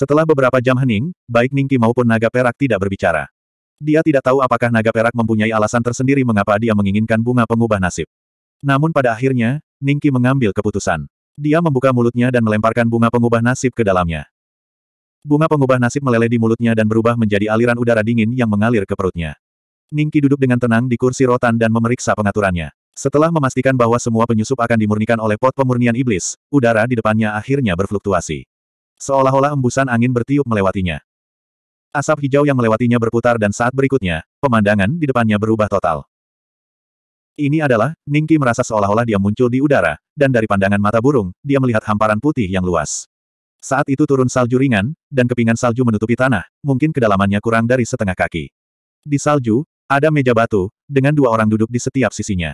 Setelah beberapa jam hening, baik Ningki maupun naga perak tidak berbicara. Dia tidak tahu apakah naga perak mempunyai alasan tersendiri mengapa dia menginginkan bunga pengubah nasib. Namun pada akhirnya, Ningki mengambil keputusan. Dia membuka mulutnya dan melemparkan bunga pengubah nasib ke dalamnya. Bunga pengubah nasib meleleh di mulutnya dan berubah menjadi aliran udara dingin yang mengalir ke perutnya. Ningki duduk dengan tenang di kursi rotan dan memeriksa pengaturannya. Setelah memastikan bahwa semua penyusup akan dimurnikan oleh pot pemurnian iblis, udara di depannya akhirnya berfluktuasi. Seolah-olah embusan angin bertiup melewatinya. Asap hijau yang melewatinya berputar dan saat berikutnya, pemandangan di depannya berubah total. Ini adalah, Ningki merasa seolah-olah dia muncul di udara, dan dari pandangan mata burung, dia melihat hamparan putih yang luas. Saat itu turun salju ringan, dan kepingan salju menutupi tanah, mungkin kedalamannya kurang dari setengah kaki. Di salju, ada meja batu, dengan dua orang duduk di setiap sisinya.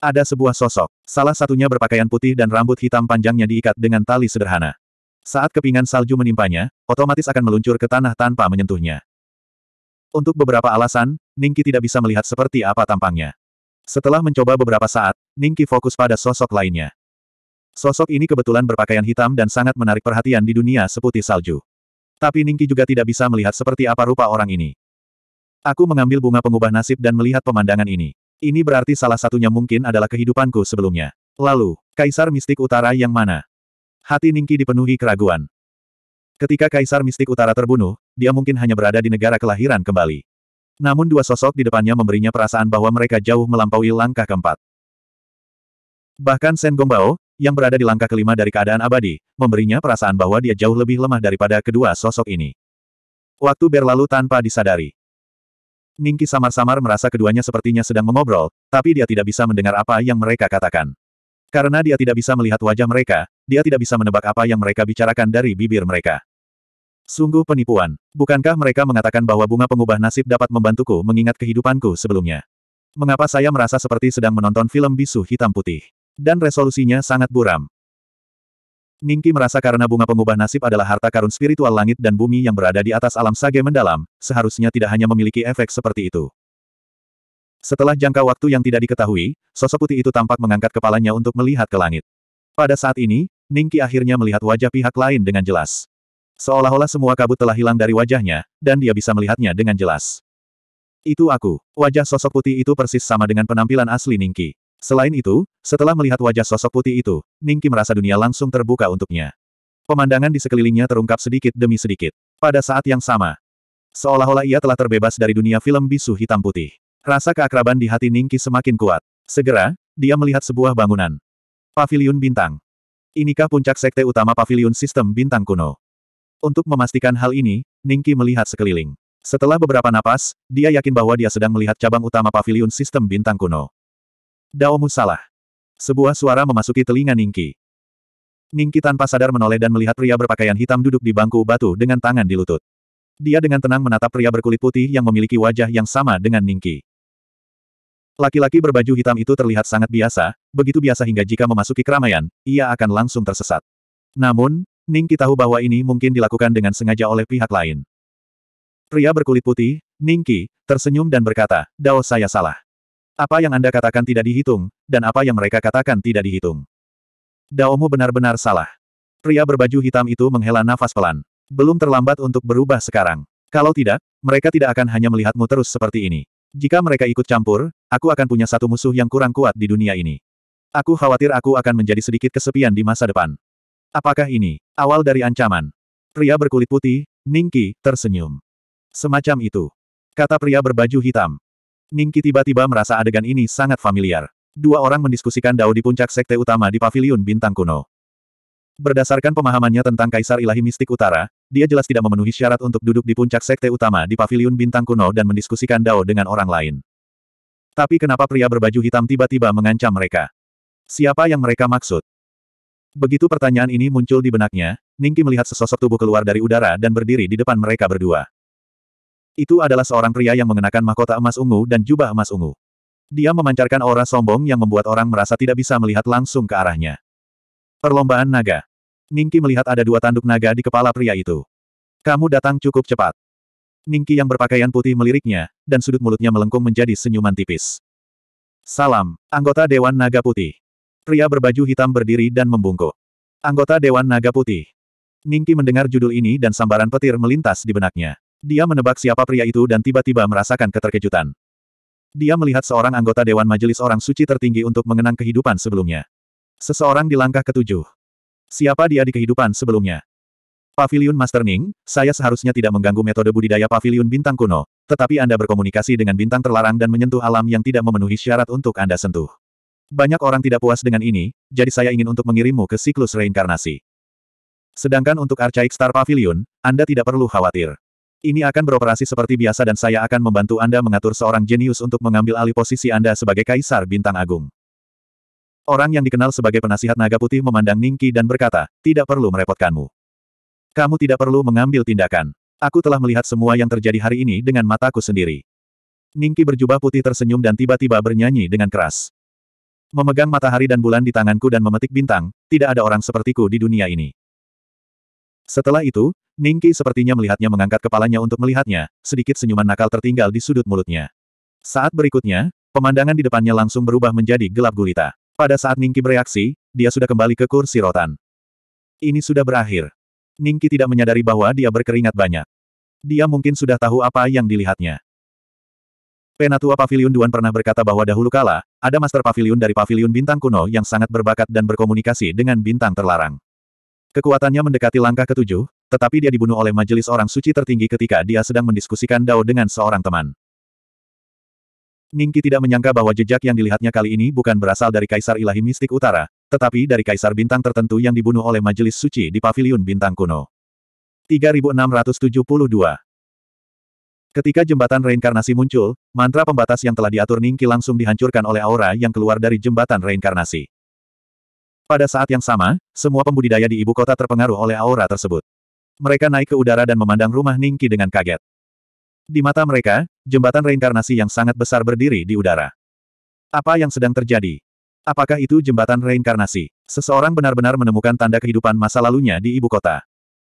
Ada sebuah sosok, salah satunya berpakaian putih dan rambut hitam panjangnya diikat dengan tali sederhana. Saat kepingan salju menimpanya, otomatis akan meluncur ke tanah tanpa menyentuhnya. Untuk beberapa alasan, Ningki tidak bisa melihat seperti apa tampangnya. Setelah mencoba beberapa saat, Ningki fokus pada sosok lainnya. Sosok ini kebetulan berpakaian hitam dan sangat menarik perhatian di dunia seputih salju. Tapi Ningki juga tidak bisa melihat seperti apa rupa orang ini. Aku mengambil bunga pengubah nasib dan melihat pemandangan ini. Ini berarti salah satunya mungkin adalah kehidupanku sebelumnya. Lalu, Kaisar Mistik Utara yang mana? Hati Ningki dipenuhi keraguan. Ketika Kaisar Mistik Utara terbunuh, dia mungkin hanya berada di negara kelahiran kembali. Namun dua sosok di depannya memberinya perasaan bahwa mereka jauh melampaui langkah keempat. Bahkan Sen Gongbao, yang berada di langkah kelima dari keadaan abadi, memberinya perasaan bahwa dia jauh lebih lemah daripada kedua sosok ini. Waktu berlalu tanpa disadari. Ningki samar-samar merasa keduanya sepertinya sedang mengobrol, tapi dia tidak bisa mendengar apa yang mereka katakan. Karena dia tidak bisa melihat wajah mereka, dia tidak bisa menebak apa yang mereka bicarakan dari bibir mereka. Sungguh penipuan. Bukankah mereka mengatakan bahwa bunga pengubah nasib dapat membantuku mengingat kehidupanku sebelumnya? Mengapa saya merasa seperti sedang menonton film bisu hitam putih? Dan resolusinya sangat buram. Ningki merasa karena bunga pengubah nasib adalah harta karun spiritual langit dan bumi yang berada di atas alam sage mendalam, seharusnya tidak hanya memiliki efek seperti itu. Setelah jangka waktu yang tidak diketahui, sosok putih itu tampak mengangkat kepalanya untuk melihat ke langit. Pada saat ini, Ningki akhirnya melihat wajah pihak lain dengan jelas. Seolah-olah semua kabut telah hilang dari wajahnya, dan dia bisa melihatnya dengan jelas. Itu aku. Wajah sosok putih itu persis sama dengan penampilan asli Ningki. Selain itu, setelah melihat wajah sosok putih itu, Ningki merasa dunia langsung terbuka untuknya. Pemandangan di sekelilingnya terungkap sedikit demi sedikit. Pada saat yang sama, seolah-olah ia telah terbebas dari dunia film bisu hitam putih. Rasa keakraban di hati Ningki semakin kuat. Segera, dia melihat sebuah bangunan. Paviliun Bintang. Inikah puncak sekte utama paviliun sistem bintang kuno? Untuk memastikan hal ini, Ningki melihat sekeliling. Setelah beberapa napas, dia yakin bahwa dia sedang melihat cabang utama paviliun sistem bintang kuno. Daomu salah. Sebuah suara memasuki telinga Ningki. Ningki tanpa sadar menoleh dan melihat pria berpakaian hitam duduk di bangku batu dengan tangan di lutut. Dia dengan tenang menatap pria berkulit putih yang memiliki wajah yang sama dengan Ningki. Laki-laki berbaju hitam itu terlihat sangat biasa, begitu biasa hingga jika memasuki keramaian, ia akan langsung tersesat. Namun, Ning Ningki tahu bahwa ini mungkin dilakukan dengan sengaja oleh pihak lain. Pria berkulit putih, Ningki, tersenyum dan berkata, Dao saya salah. Apa yang Anda katakan tidak dihitung, dan apa yang mereka katakan tidak dihitung. Daomu benar-benar salah. Pria berbaju hitam itu menghela nafas pelan. Belum terlambat untuk berubah sekarang. Kalau tidak, mereka tidak akan hanya melihatmu terus seperti ini. Jika mereka ikut campur, aku akan punya satu musuh yang kurang kuat di dunia ini. Aku khawatir aku akan menjadi sedikit kesepian di masa depan. Apakah ini awal dari ancaman? Pria berkulit putih, Ningki, tersenyum. Semacam itu. Kata pria berbaju hitam. Ningki tiba-tiba merasa adegan ini sangat familiar. Dua orang mendiskusikan Dao di puncak sekte utama di paviliun bintang kuno. Berdasarkan pemahamannya tentang Kaisar Ilahi Mistik Utara, dia jelas tidak memenuhi syarat untuk duduk di puncak sekte utama di paviliun bintang kuno dan mendiskusikan Dao dengan orang lain. Tapi kenapa pria berbaju hitam tiba-tiba mengancam mereka? Siapa yang mereka maksud? Begitu pertanyaan ini muncul di benaknya, Ningki melihat sesosok tubuh keluar dari udara dan berdiri di depan mereka berdua. Itu adalah seorang pria yang mengenakan mahkota emas ungu dan jubah emas ungu. Dia memancarkan aura sombong yang membuat orang merasa tidak bisa melihat langsung ke arahnya. Perlombaan naga. Ningki melihat ada dua tanduk naga di kepala pria itu. Kamu datang cukup cepat. Ningki yang berpakaian putih meliriknya, dan sudut mulutnya melengkung menjadi senyuman tipis. Salam, anggota Dewan Naga Putih. Pria berbaju hitam berdiri dan membungkuk. Anggota Dewan Naga Putih. Ningki mendengar judul ini dan sambaran petir melintas di benaknya. Dia menebak siapa pria itu dan tiba-tiba merasakan keterkejutan. Dia melihat seorang anggota Dewan Majelis Orang Suci tertinggi untuk mengenang kehidupan sebelumnya. Seseorang di langkah ketujuh. Siapa dia di kehidupan sebelumnya? Pavilion Master Ning, saya seharusnya tidak mengganggu metode budidaya Pavilion bintang kuno, tetapi Anda berkomunikasi dengan bintang terlarang dan menyentuh alam yang tidak memenuhi syarat untuk Anda sentuh. Banyak orang tidak puas dengan ini, jadi saya ingin untuk mengirimmu ke siklus reinkarnasi. Sedangkan untuk Archaic Star Pavilion, Anda tidak perlu khawatir. Ini akan beroperasi seperti biasa dan saya akan membantu Anda mengatur seorang jenius untuk mengambil alih posisi Anda sebagai kaisar bintang agung. Orang yang dikenal sebagai penasihat naga putih memandang Ningki dan berkata, tidak perlu merepotkanmu. Kamu tidak perlu mengambil tindakan. Aku telah melihat semua yang terjadi hari ini dengan mataku sendiri. Ningki berjubah putih tersenyum dan tiba-tiba bernyanyi dengan keras. Memegang matahari dan bulan di tanganku dan memetik bintang, tidak ada orang sepertiku di dunia ini. Setelah itu, Ningki sepertinya melihatnya mengangkat kepalanya untuk melihatnya, sedikit senyuman nakal tertinggal di sudut mulutnya. Saat berikutnya, pemandangan di depannya langsung berubah menjadi gelap gulita. Pada saat Ningki bereaksi, dia sudah kembali ke kursi rotan. Ini sudah berakhir. Ningki tidak menyadari bahwa dia berkeringat banyak. Dia mungkin sudah tahu apa yang dilihatnya. Penatua Pavilion Duan pernah berkata bahwa dahulu kala, ada master Pavilion dari Pavilion bintang kuno yang sangat berbakat dan berkomunikasi dengan bintang terlarang. Kekuatannya mendekati langkah ketujuh, tetapi dia dibunuh oleh majelis orang suci tertinggi ketika dia sedang mendiskusikan Dao dengan seorang teman. Ningki tidak menyangka bahwa jejak yang dilihatnya kali ini bukan berasal dari Kaisar Ilahi Mistik Utara, tetapi dari Kaisar Bintang tertentu yang dibunuh oleh Majelis Suci di Paviliun Bintang Kuno. 3672 Ketika jembatan reinkarnasi muncul, mantra pembatas yang telah diatur Ningki langsung dihancurkan oleh aura yang keluar dari jembatan reinkarnasi. Pada saat yang sama, semua pembudidaya di ibu kota terpengaruh oleh aura tersebut. Mereka naik ke udara dan memandang rumah Ningki dengan kaget. Di mata mereka, jembatan reinkarnasi yang sangat besar berdiri di udara. Apa yang sedang terjadi? Apakah itu jembatan reinkarnasi? Seseorang benar-benar menemukan tanda kehidupan masa lalunya di ibu kota.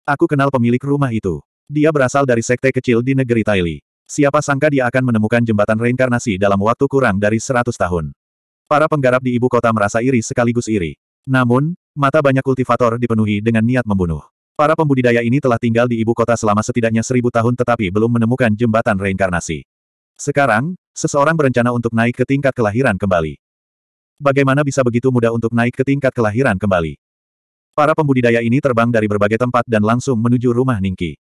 Aku kenal pemilik rumah itu. Dia berasal dari sekte kecil di negeri Taili. Siapa sangka dia akan menemukan jembatan reinkarnasi dalam waktu kurang dari 100 tahun. Para penggarap di ibu kota merasa iri sekaligus iri. Namun, mata banyak kultivator dipenuhi dengan niat membunuh. Para pembudidaya ini telah tinggal di ibu kota selama setidaknya seribu tahun tetapi belum menemukan jembatan reinkarnasi. Sekarang, seseorang berencana untuk naik ke tingkat kelahiran kembali. Bagaimana bisa begitu mudah untuk naik ke tingkat kelahiran kembali? Para pembudidaya ini terbang dari berbagai tempat dan langsung menuju rumah Ningki.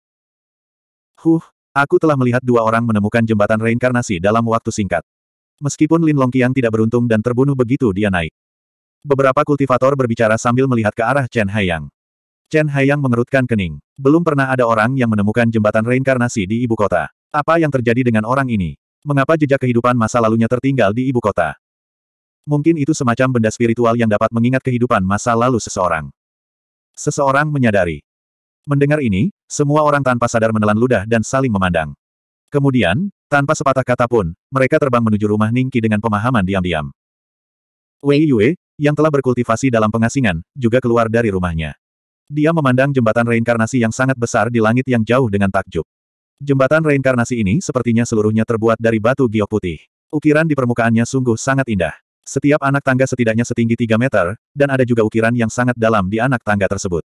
Huh, aku telah melihat dua orang menemukan jembatan reinkarnasi dalam waktu singkat. Meskipun Lin Longqiang tidak beruntung dan terbunuh begitu dia naik. Beberapa kultivator berbicara sambil melihat ke arah Chen Haiyang. Chen Haiyang mengerutkan kening. Belum pernah ada orang yang menemukan jembatan reinkarnasi di ibu kota. Apa yang terjadi dengan orang ini? Mengapa jejak kehidupan masa lalunya tertinggal di ibu kota? Mungkin itu semacam benda spiritual yang dapat mengingat kehidupan masa lalu seseorang. Seseorang menyadari. Mendengar ini, semua orang tanpa sadar menelan ludah dan saling memandang. Kemudian, tanpa sepatah kata pun, mereka terbang menuju rumah Ningki dengan pemahaman diam-diam. Wei Yue, yang telah berkultivasi dalam pengasingan, juga keluar dari rumahnya. Dia memandang jembatan reinkarnasi yang sangat besar di langit yang jauh dengan takjub. Jembatan reinkarnasi ini sepertinya seluruhnya terbuat dari batu giok putih. Ukiran di permukaannya sungguh sangat indah. Setiap anak tangga setidaknya setinggi 3 meter, dan ada juga ukiran yang sangat dalam di anak tangga tersebut.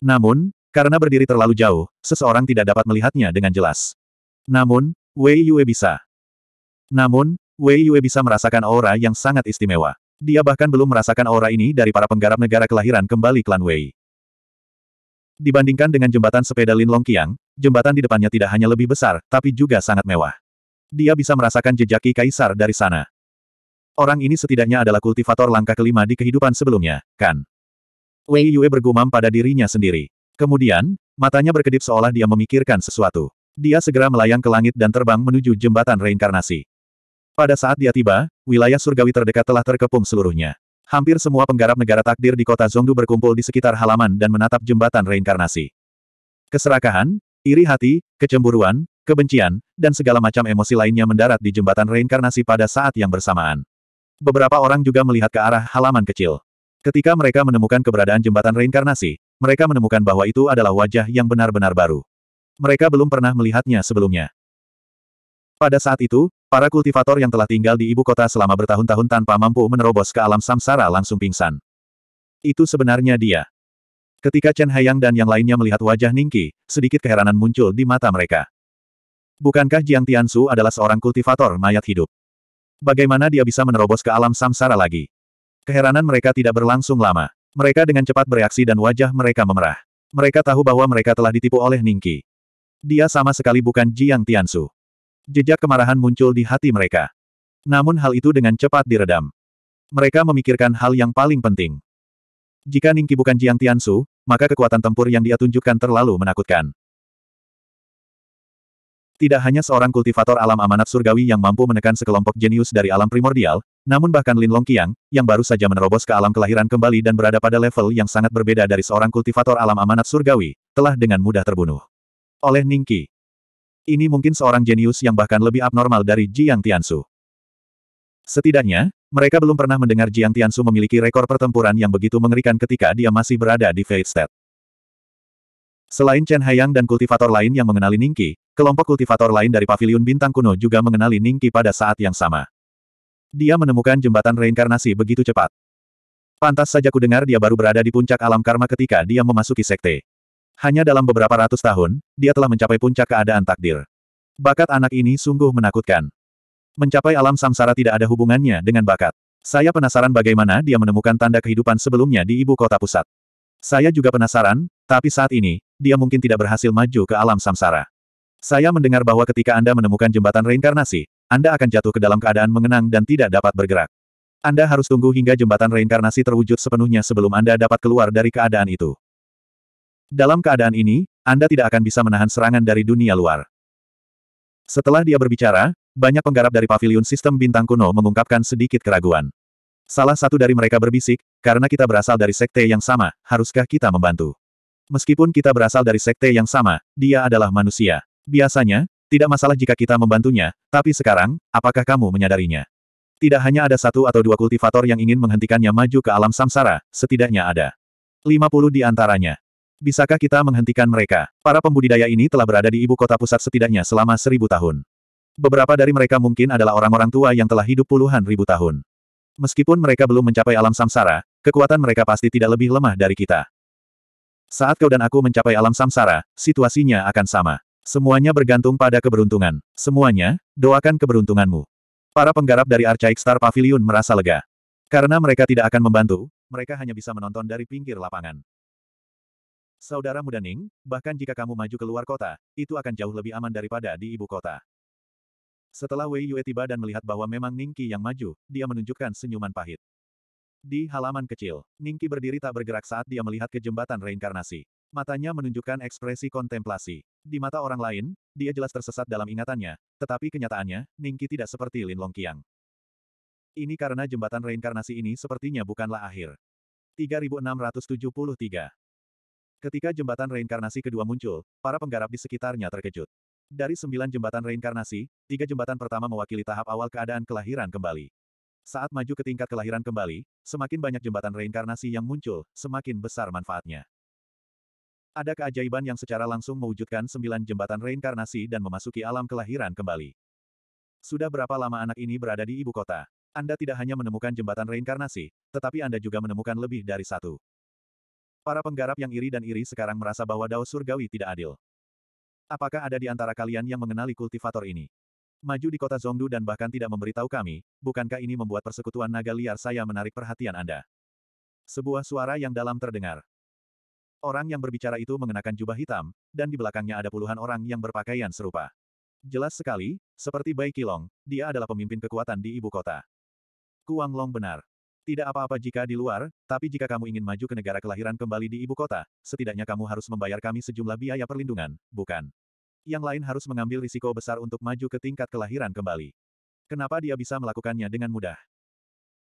Namun, karena berdiri terlalu jauh, seseorang tidak dapat melihatnya dengan jelas. Namun, Wei Yue bisa. Namun, Wei Yue bisa merasakan aura yang sangat istimewa. Dia bahkan belum merasakan aura ini dari para penggarap negara kelahiran kembali klan Wei. Dibandingkan dengan jembatan sepeda Lin Qiang, jembatan di depannya tidak hanya lebih besar, tapi juga sangat mewah. Dia bisa merasakan jejaki kaisar dari sana. Orang ini setidaknya adalah kultivator langkah kelima di kehidupan sebelumnya, kan? Wei Yue bergumam pada dirinya sendiri. Kemudian, matanya berkedip seolah dia memikirkan sesuatu. Dia segera melayang ke langit dan terbang menuju jembatan reinkarnasi. Pada saat dia tiba, wilayah surgawi terdekat telah terkepung seluruhnya. Hampir semua penggarap negara takdir di kota Zongdu berkumpul di sekitar halaman dan menatap jembatan reinkarnasi. Keserakahan, iri hati, kecemburuan, kebencian, dan segala macam emosi lainnya mendarat di jembatan reinkarnasi pada saat yang bersamaan. Beberapa orang juga melihat ke arah halaman kecil. Ketika mereka menemukan keberadaan jembatan reinkarnasi, mereka menemukan bahwa itu adalah wajah yang benar-benar baru. Mereka belum pernah melihatnya sebelumnya. Pada saat itu, para kultivator yang telah tinggal di ibu kota selama bertahun-tahun tanpa mampu menerobos ke alam samsara langsung pingsan. Itu sebenarnya dia. Ketika Chen Hayang dan yang lainnya melihat wajah Ningki, sedikit keheranan muncul di mata mereka. Bukankah Jiang Tiansu adalah seorang kultivator mayat hidup? Bagaimana dia bisa menerobos ke alam samsara lagi? Keheranan mereka tidak berlangsung lama. Mereka dengan cepat bereaksi dan wajah mereka memerah. Mereka tahu bahwa mereka telah ditipu oleh Ningki. Dia sama sekali bukan Jiang Tiansu. Jejak kemarahan muncul di hati mereka. Namun hal itu dengan cepat diredam. Mereka memikirkan hal yang paling penting. Jika Ningki bukan Jiang Tiansu, maka kekuatan tempur yang dia tunjukkan terlalu menakutkan. Tidak hanya seorang kultivator alam amanat surgawi yang mampu menekan sekelompok jenius dari alam primordial, namun bahkan Lin Longqiang, yang baru saja menerobos ke alam kelahiran kembali dan berada pada level yang sangat berbeda dari seorang kultivator alam amanat surgawi, telah dengan mudah terbunuh. Oleh Ningki. Ini mungkin seorang jenius yang bahkan lebih abnormal dari Jiang Tiansu. Setidaknya, mereka belum pernah mendengar Jiang Tiansu memiliki rekor pertempuran yang begitu mengerikan ketika dia masih berada di Fate State. Selain Chen Haiyang dan kultivator lain yang mengenali Ningqi, kelompok kultivator lain dari Paviliun Bintang Kuno juga mengenali Ningqi pada saat yang sama. Dia menemukan jembatan reinkarnasi begitu cepat. Pantas saja ku dengar dia baru berada di puncak alam karma ketika dia memasuki sekte. Hanya dalam beberapa ratus tahun, dia telah mencapai puncak keadaan takdir. Bakat anak ini sungguh menakutkan. Mencapai alam samsara tidak ada hubungannya dengan bakat. Saya penasaran bagaimana dia menemukan tanda kehidupan sebelumnya di ibu kota pusat. Saya juga penasaran, tapi saat ini, dia mungkin tidak berhasil maju ke alam samsara. Saya mendengar bahwa ketika Anda menemukan jembatan reinkarnasi, Anda akan jatuh ke dalam keadaan mengenang dan tidak dapat bergerak. Anda harus tunggu hingga jembatan reinkarnasi terwujud sepenuhnya sebelum Anda dapat keluar dari keadaan itu. Dalam keadaan ini, Anda tidak akan bisa menahan serangan dari dunia luar. Setelah dia berbicara, banyak penggarap dari pavilion sistem bintang kuno mengungkapkan sedikit keraguan. Salah satu dari mereka berbisik, karena kita berasal dari sekte yang sama, haruskah kita membantu? Meskipun kita berasal dari sekte yang sama, dia adalah manusia. Biasanya, tidak masalah jika kita membantunya, tapi sekarang, apakah kamu menyadarinya? Tidak hanya ada satu atau dua kultivator yang ingin menghentikannya maju ke alam samsara, setidaknya ada. 50 di antaranya. Bisakah kita menghentikan mereka? Para pembudidaya ini telah berada di ibu kota pusat setidaknya selama seribu tahun. Beberapa dari mereka mungkin adalah orang-orang tua yang telah hidup puluhan ribu tahun. Meskipun mereka belum mencapai alam samsara, kekuatan mereka pasti tidak lebih lemah dari kita. Saat kau dan aku mencapai alam samsara, situasinya akan sama. Semuanya bergantung pada keberuntungan. Semuanya, doakan keberuntunganmu. Para penggarap dari Archaic Star Pavilion merasa lega. Karena mereka tidak akan membantu, mereka hanya bisa menonton dari pinggir lapangan. Saudara muda Ning, bahkan jika kamu maju ke luar kota, itu akan jauh lebih aman daripada di ibu kota. Setelah Wei Yue tiba dan melihat bahwa memang Ning Qi yang maju, dia menunjukkan senyuman pahit. Di halaman kecil, Ning Qi berdiri tak bergerak saat dia melihat ke jembatan reinkarnasi. Matanya menunjukkan ekspresi kontemplasi. Di mata orang lain, dia jelas tersesat dalam ingatannya, tetapi kenyataannya, Ning Qi tidak seperti Lin Long Longqiang. Ini karena jembatan reinkarnasi ini sepertinya bukanlah akhir. 3673 Ketika jembatan reinkarnasi kedua muncul, para penggarap di sekitarnya terkejut. Dari sembilan jembatan reinkarnasi, tiga jembatan pertama mewakili tahap awal keadaan kelahiran kembali. Saat maju ke tingkat kelahiran kembali, semakin banyak jembatan reinkarnasi yang muncul, semakin besar manfaatnya. Ada keajaiban yang secara langsung mewujudkan sembilan jembatan reinkarnasi dan memasuki alam kelahiran kembali. Sudah berapa lama anak ini berada di ibu kota? Anda tidak hanya menemukan jembatan reinkarnasi, tetapi Anda juga menemukan lebih dari satu. Para penggarap yang iri dan iri sekarang merasa bahwa Dao Surgawi tidak adil. Apakah ada di antara kalian yang mengenali kultivator ini? Maju di kota Zongdu dan bahkan tidak memberitahu kami, bukankah ini membuat persekutuan naga liar saya menarik perhatian Anda? Sebuah suara yang dalam terdengar. Orang yang berbicara itu mengenakan jubah hitam, dan di belakangnya ada puluhan orang yang berpakaian serupa. Jelas sekali, seperti Bai Kilong, dia adalah pemimpin kekuatan di ibu kota. Kuang Long benar. Tidak apa-apa jika di luar, tapi jika kamu ingin maju ke negara kelahiran kembali di ibu kota, setidaknya kamu harus membayar kami sejumlah biaya perlindungan, bukan? Yang lain harus mengambil risiko besar untuk maju ke tingkat kelahiran kembali. Kenapa dia bisa melakukannya dengan mudah?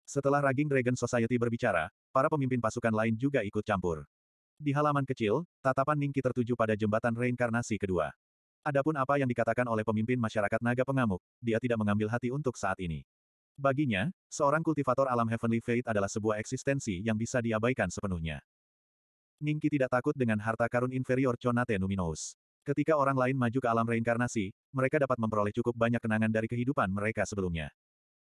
Setelah Raging Dragon Society berbicara, para pemimpin pasukan lain juga ikut campur. Di halaman kecil, tatapan Ningki tertuju pada jembatan reinkarnasi kedua. Adapun apa yang dikatakan oleh pemimpin masyarakat naga pengamuk, dia tidak mengambil hati untuk saat ini. Baginya, seorang kultivator alam Heavenly Fate adalah sebuah eksistensi yang bisa diabaikan sepenuhnya. Ningki tidak takut dengan harta karun inferior Chonate Numinous. Ketika orang lain maju ke alam reinkarnasi, mereka dapat memperoleh cukup banyak kenangan dari kehidupan mereka sebelumnya.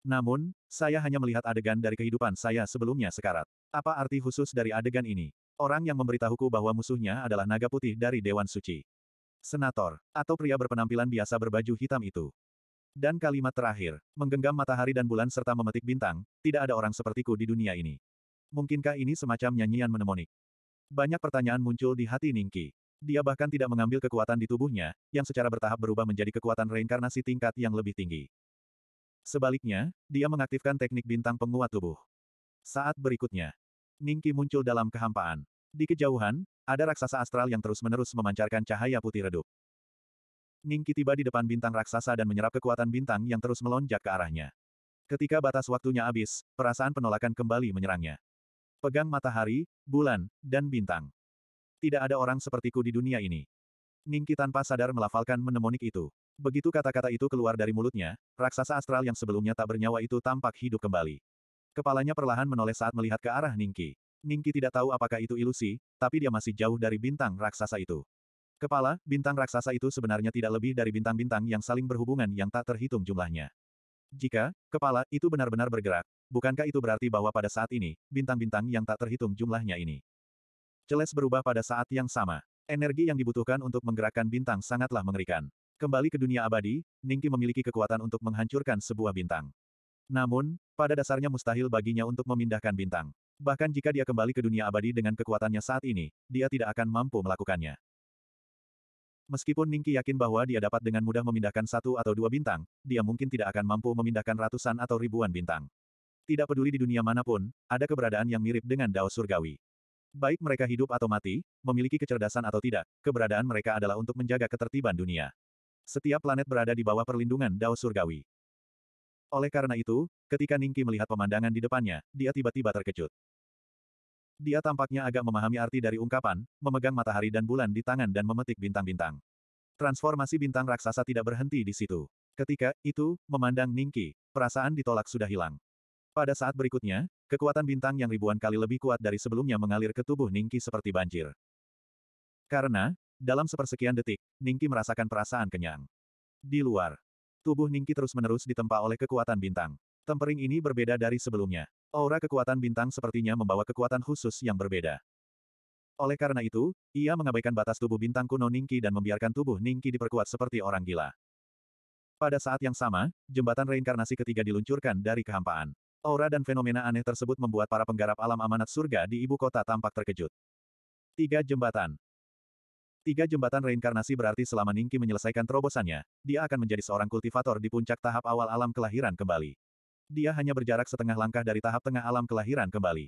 Namun, saya hanya melihat adegan dari kehidupan saya sebelumnya sekarat. Apa arti khusus dari adegan ini? Orang yang memberitahuku bahwa musuhnya adalah naga putih dari Dewan Suci. Senator, atau pria berpenampilan biasa berbaju hitam itu. Dan kalimat terakhir, menggenggam matahari dan bulan serta memetik bintang, tidak ada orang sepertiku di dunia ini. Mungkinkah ini semacam nyanyian menemonik? Banyak pertanyaan muncul di hati Ningki. Dia bahkan tidak mengambil kekuatan di tubuhnya, yang secara bertahap berubah menjadi kekuatan reinkarnasi tingkat yang lebih tinggi. Sebaliknya, dia mengaktifkan teknik bintang penguat tubuh. Saat berikutnya, Ningki muncul dalam kehampaan. Di kejauhan, ada raksasa astral yang terus-menerus memancarkan cahaya putih redup. Ningki tiba di depan bintang raksasa dan menyerap kekuatan bintang yang terus melonjak ke arahnya. Ketika batas waktunya habis, perasaan penolakan kembali menyerangnya. Pegang matahari, bulan, dan bintang. Tidak ada orang sepertiku di dunia ini. Ningki tanpa sadar melafalkan menemonik itu. Begitu kata-kata itu keluar dari mulutnya, raksasa astral yang sebelumnya tak bernyawa itu tampak hidup kembali. Kepalanya perlahan menoleh saat melihat ke arah Ningki. Ningki tidak tahu apakah itu ilusi, tapi dia masih jauh dari bintang raksasa itu. Kepala, bintang raksasa itu sebenarnya tidak lebih dari bintang-bintang yang saling berhubungan yang tak terhitung jumlahnya. Jika, kepala, itu benar-benar bergerak, bukankah itu berarti bahwa pada saat ini, bintang-bintang yang tak terhitung jumlahnya ini. Celes berubah pada saat yang sama. Energi yang dibutuhkan untuk menggerakkan bintang sangatlah mengerikan. Kembali ke dunia abadi, Ningki memiliki kekuatan untuk menghancurkan sebuah bintang. Namun, pada dasarnya mustahil baginya untuk memindahkan bintang. Bahkan jika dia kembali ke dunia abadi dengan kekuatannya saat ini, dia tidak akan mampu melakukannya. Meskipun Ningki yakin bahwa dia dapat dengan mudah memindahkan satu atau dua bintang, dia mungkin tidak akan mampu memindahkan ratusan atau ribuan bintang. Tidak peduli di dunia manapun, ada keberadaan yang mirip dengan Dao Surgawi. Baik mereka hidup atau mati, memiliki kecerdasan atau tidak, keberadaan mereka adalah untuk menjaga ketertiban dunia. Setiap planet berada di bawah perlindungan Dao Surgawi. Oleh karena itu, ketika Ningki melihat pemandangan di depannya, dia tiba-tiba terkejut. Dia tampaknya agak memahami arti dari ungkapan, memegang matahari dan bulan di tangan dan memetik bintang-bintang. Transformasi bintang raksasa tidak berhenti di situ. Ketika itu, memandang Ningki, perasaan ditolak sudah hilang. Pada saat berikutnya, kekuatan bintang yang ribuan kali lebih kuat dari sebelumnya mengalir ke tubuh Ningki seperti banjir. Karena, dalam sepersekian detik, Ningki merasakan perasaan kenyang. Di luar, tubuh Ningki terus-menerus ditempa oleh kekuatan bintang. Tempering ini berbeda dari sebelumnya. Aura kekuatan bintang sepertinya membawa kekuatan khusus yang berbeda. Oleh karena itu, ia mengabaikan batas tubuh bintang kuno Ningki dan membiarkan tubuh Ningki diperkuat seperti orang gila. Pada saat yang sama, jembatan reinkarnasi ketiga diluncurkan dari kehampaan. Aura dan fenomena aneh tersebut membuat para penggarap alam amanat surga di ibu kota tampak terkejut. Tiga jembatan. Tiga jembatan reinkarnasi berarti selama Ningki menyelesaikan terobosannya, dia akan menjadi seorang kultivator di puncak tahap awal alam kelahiran kembali dia hanya berjarak setengah langkah dari tahap tengah alam kelahiran kembali.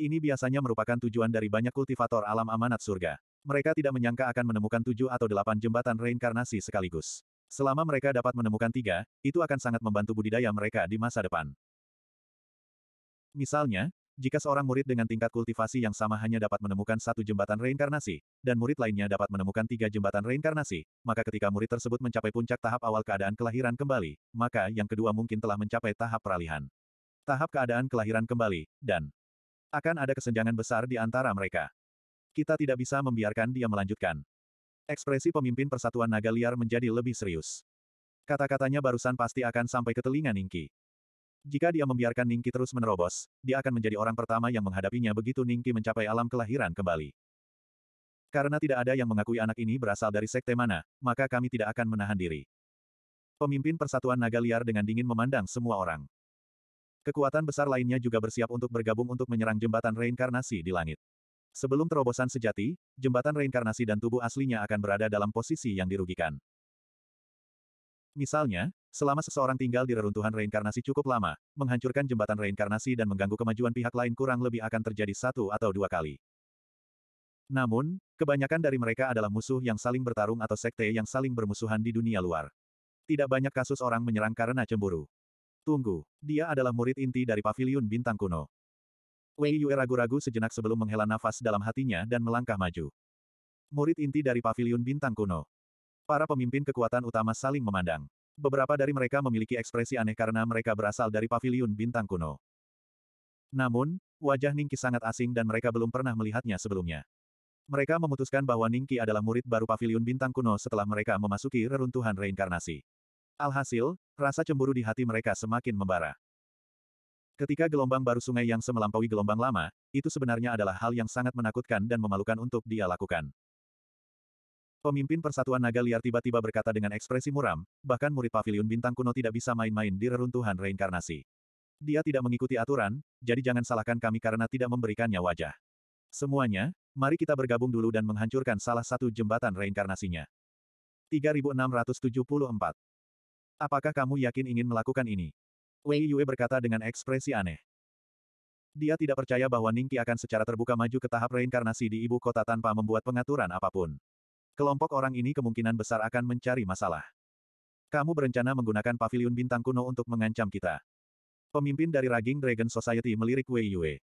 Ini biasanya merupakan tujuan dari banyak kultivator alam amanat surga. Mereka tidak menyangka akan menemukan tujuh atau delapan jembatan reinkarnasi sekaligus. Selama mereka dapat menemukan tiga, itu akan sangat membantu budidaya mereka di masa depan. Misalnya, jika seorang murid dengan tingkat kultivasi yang sama hanya dapat menemukan satu jembatan reinkarnasi, dan murid lainnya dapat menemukan tiga jembatan reinkarnasi, maka ketika murid tersebut mencapai puncak tahap awal keadaan kelahiran kembali, maka yang kedua mungkin telah mencapai tahap peralihan. Tahap keadaan kelahiran kembali, dan akan ada kesenjangan besar di antara mereka. Kita tidak bisa membiarkan dia melanjutkan. Ekspresi pemimpin Persatuan Naga Liar menjadi lebih serius. Kata-katanya barusan pasti akan sampai ke telinga Ningki. Jika dia membiarkan Ningki terus menerobos, dia akan menjadi orang pertama yang menghadapinya begitu Ningki mencapai alam kelahiran kembali. Karena tidak ada yang mengakui anak ini berasal dari sekte mana, maka kami tidak akan menahan diri. Pemimpin Persatuan Naga Liar dengan dingin memandang semua orang. Kekuatan besar lainnya juga bersiap untuk bergabung untuk menyerang jembatan reinkarnasi di langit. Sebelum terobosan sejati, jembatan reinkarnasi dan tubuh aslinya akan berada dalam posisi yang dirugikan. Misalnya, Selama seseorang tinggal di reruntuhan reinkarnasi cukup lama, menghancurkan jembatan reinkarnasi dan mengganggu kemajuan pihak lain kurang lebih akan terjadi satu atau dua kali. Namun, kebanyakan dari mereka adalah musuh yang saling bertarung atau sekte yang saling bermusuhan di dunia luar. Tidak banyak kasus orang menyerang karena cemburu. Tunggu, dia adalah murid inti dari paviliun bintang kuno. Wei Yue ragu-ragu sejenak sebelum menghela nafas dalam hatinya dan melangkah maju. Murid inti dari paviliun bintang kuno. Para pemimpin kekuatan utama saling memandang. Beberapa dari mereka memiliki ekspresi aneh karena mereka berasal dari paviliun bintang kuno. Namun, wajah Ningki sangat asing dan mereka belum pernah melihatnya sebelumnya. Mereka memutuskan bahwa Ningki adalah murid baru paviliun bintang kuno setelah mereka memasuki reruntuhan reinkarnasi. Alhasil, rasa cemburu di hati mereka semakin membara. Ketika gelombang baru sungai yang semelampaui gelombang lama, itu sebenarnya adalah hal yang sangat menakutkan dan memalukan untuk dia lakukan. Pemimpin Persatuan Naga Liar tiba-tiba berkata dengan ekspresi muram, bahkan murid pavilion bintang kuno tidak bisa main-main di reruntuhan reinkarnasi. Dia tidak mengikuti aturan, jadi jangan salahkan kami karena tidak memberikannya wajah. Semuanya, mari kita bergabung dulu dan menghancurkan salah satu jembatan reinkarnasinya. 3674. Apakah kamu yakin ingin melakukan ini? Wei Yue berkata dengan ekspresi aneh. Dia tidak percaya bahwa Ningki akan secara terbuka maju ke tahap reinkarnasi di ibu kota tanpa membuat pengaturan apapun. Kelompok orang ini kemungkinan besar akan mencari masalah. Kamu berencana menggunakan pavilion bintang kuno untuk mengancam kita. Pemimpin dari Raging Dragon Society melirik Wei Yue.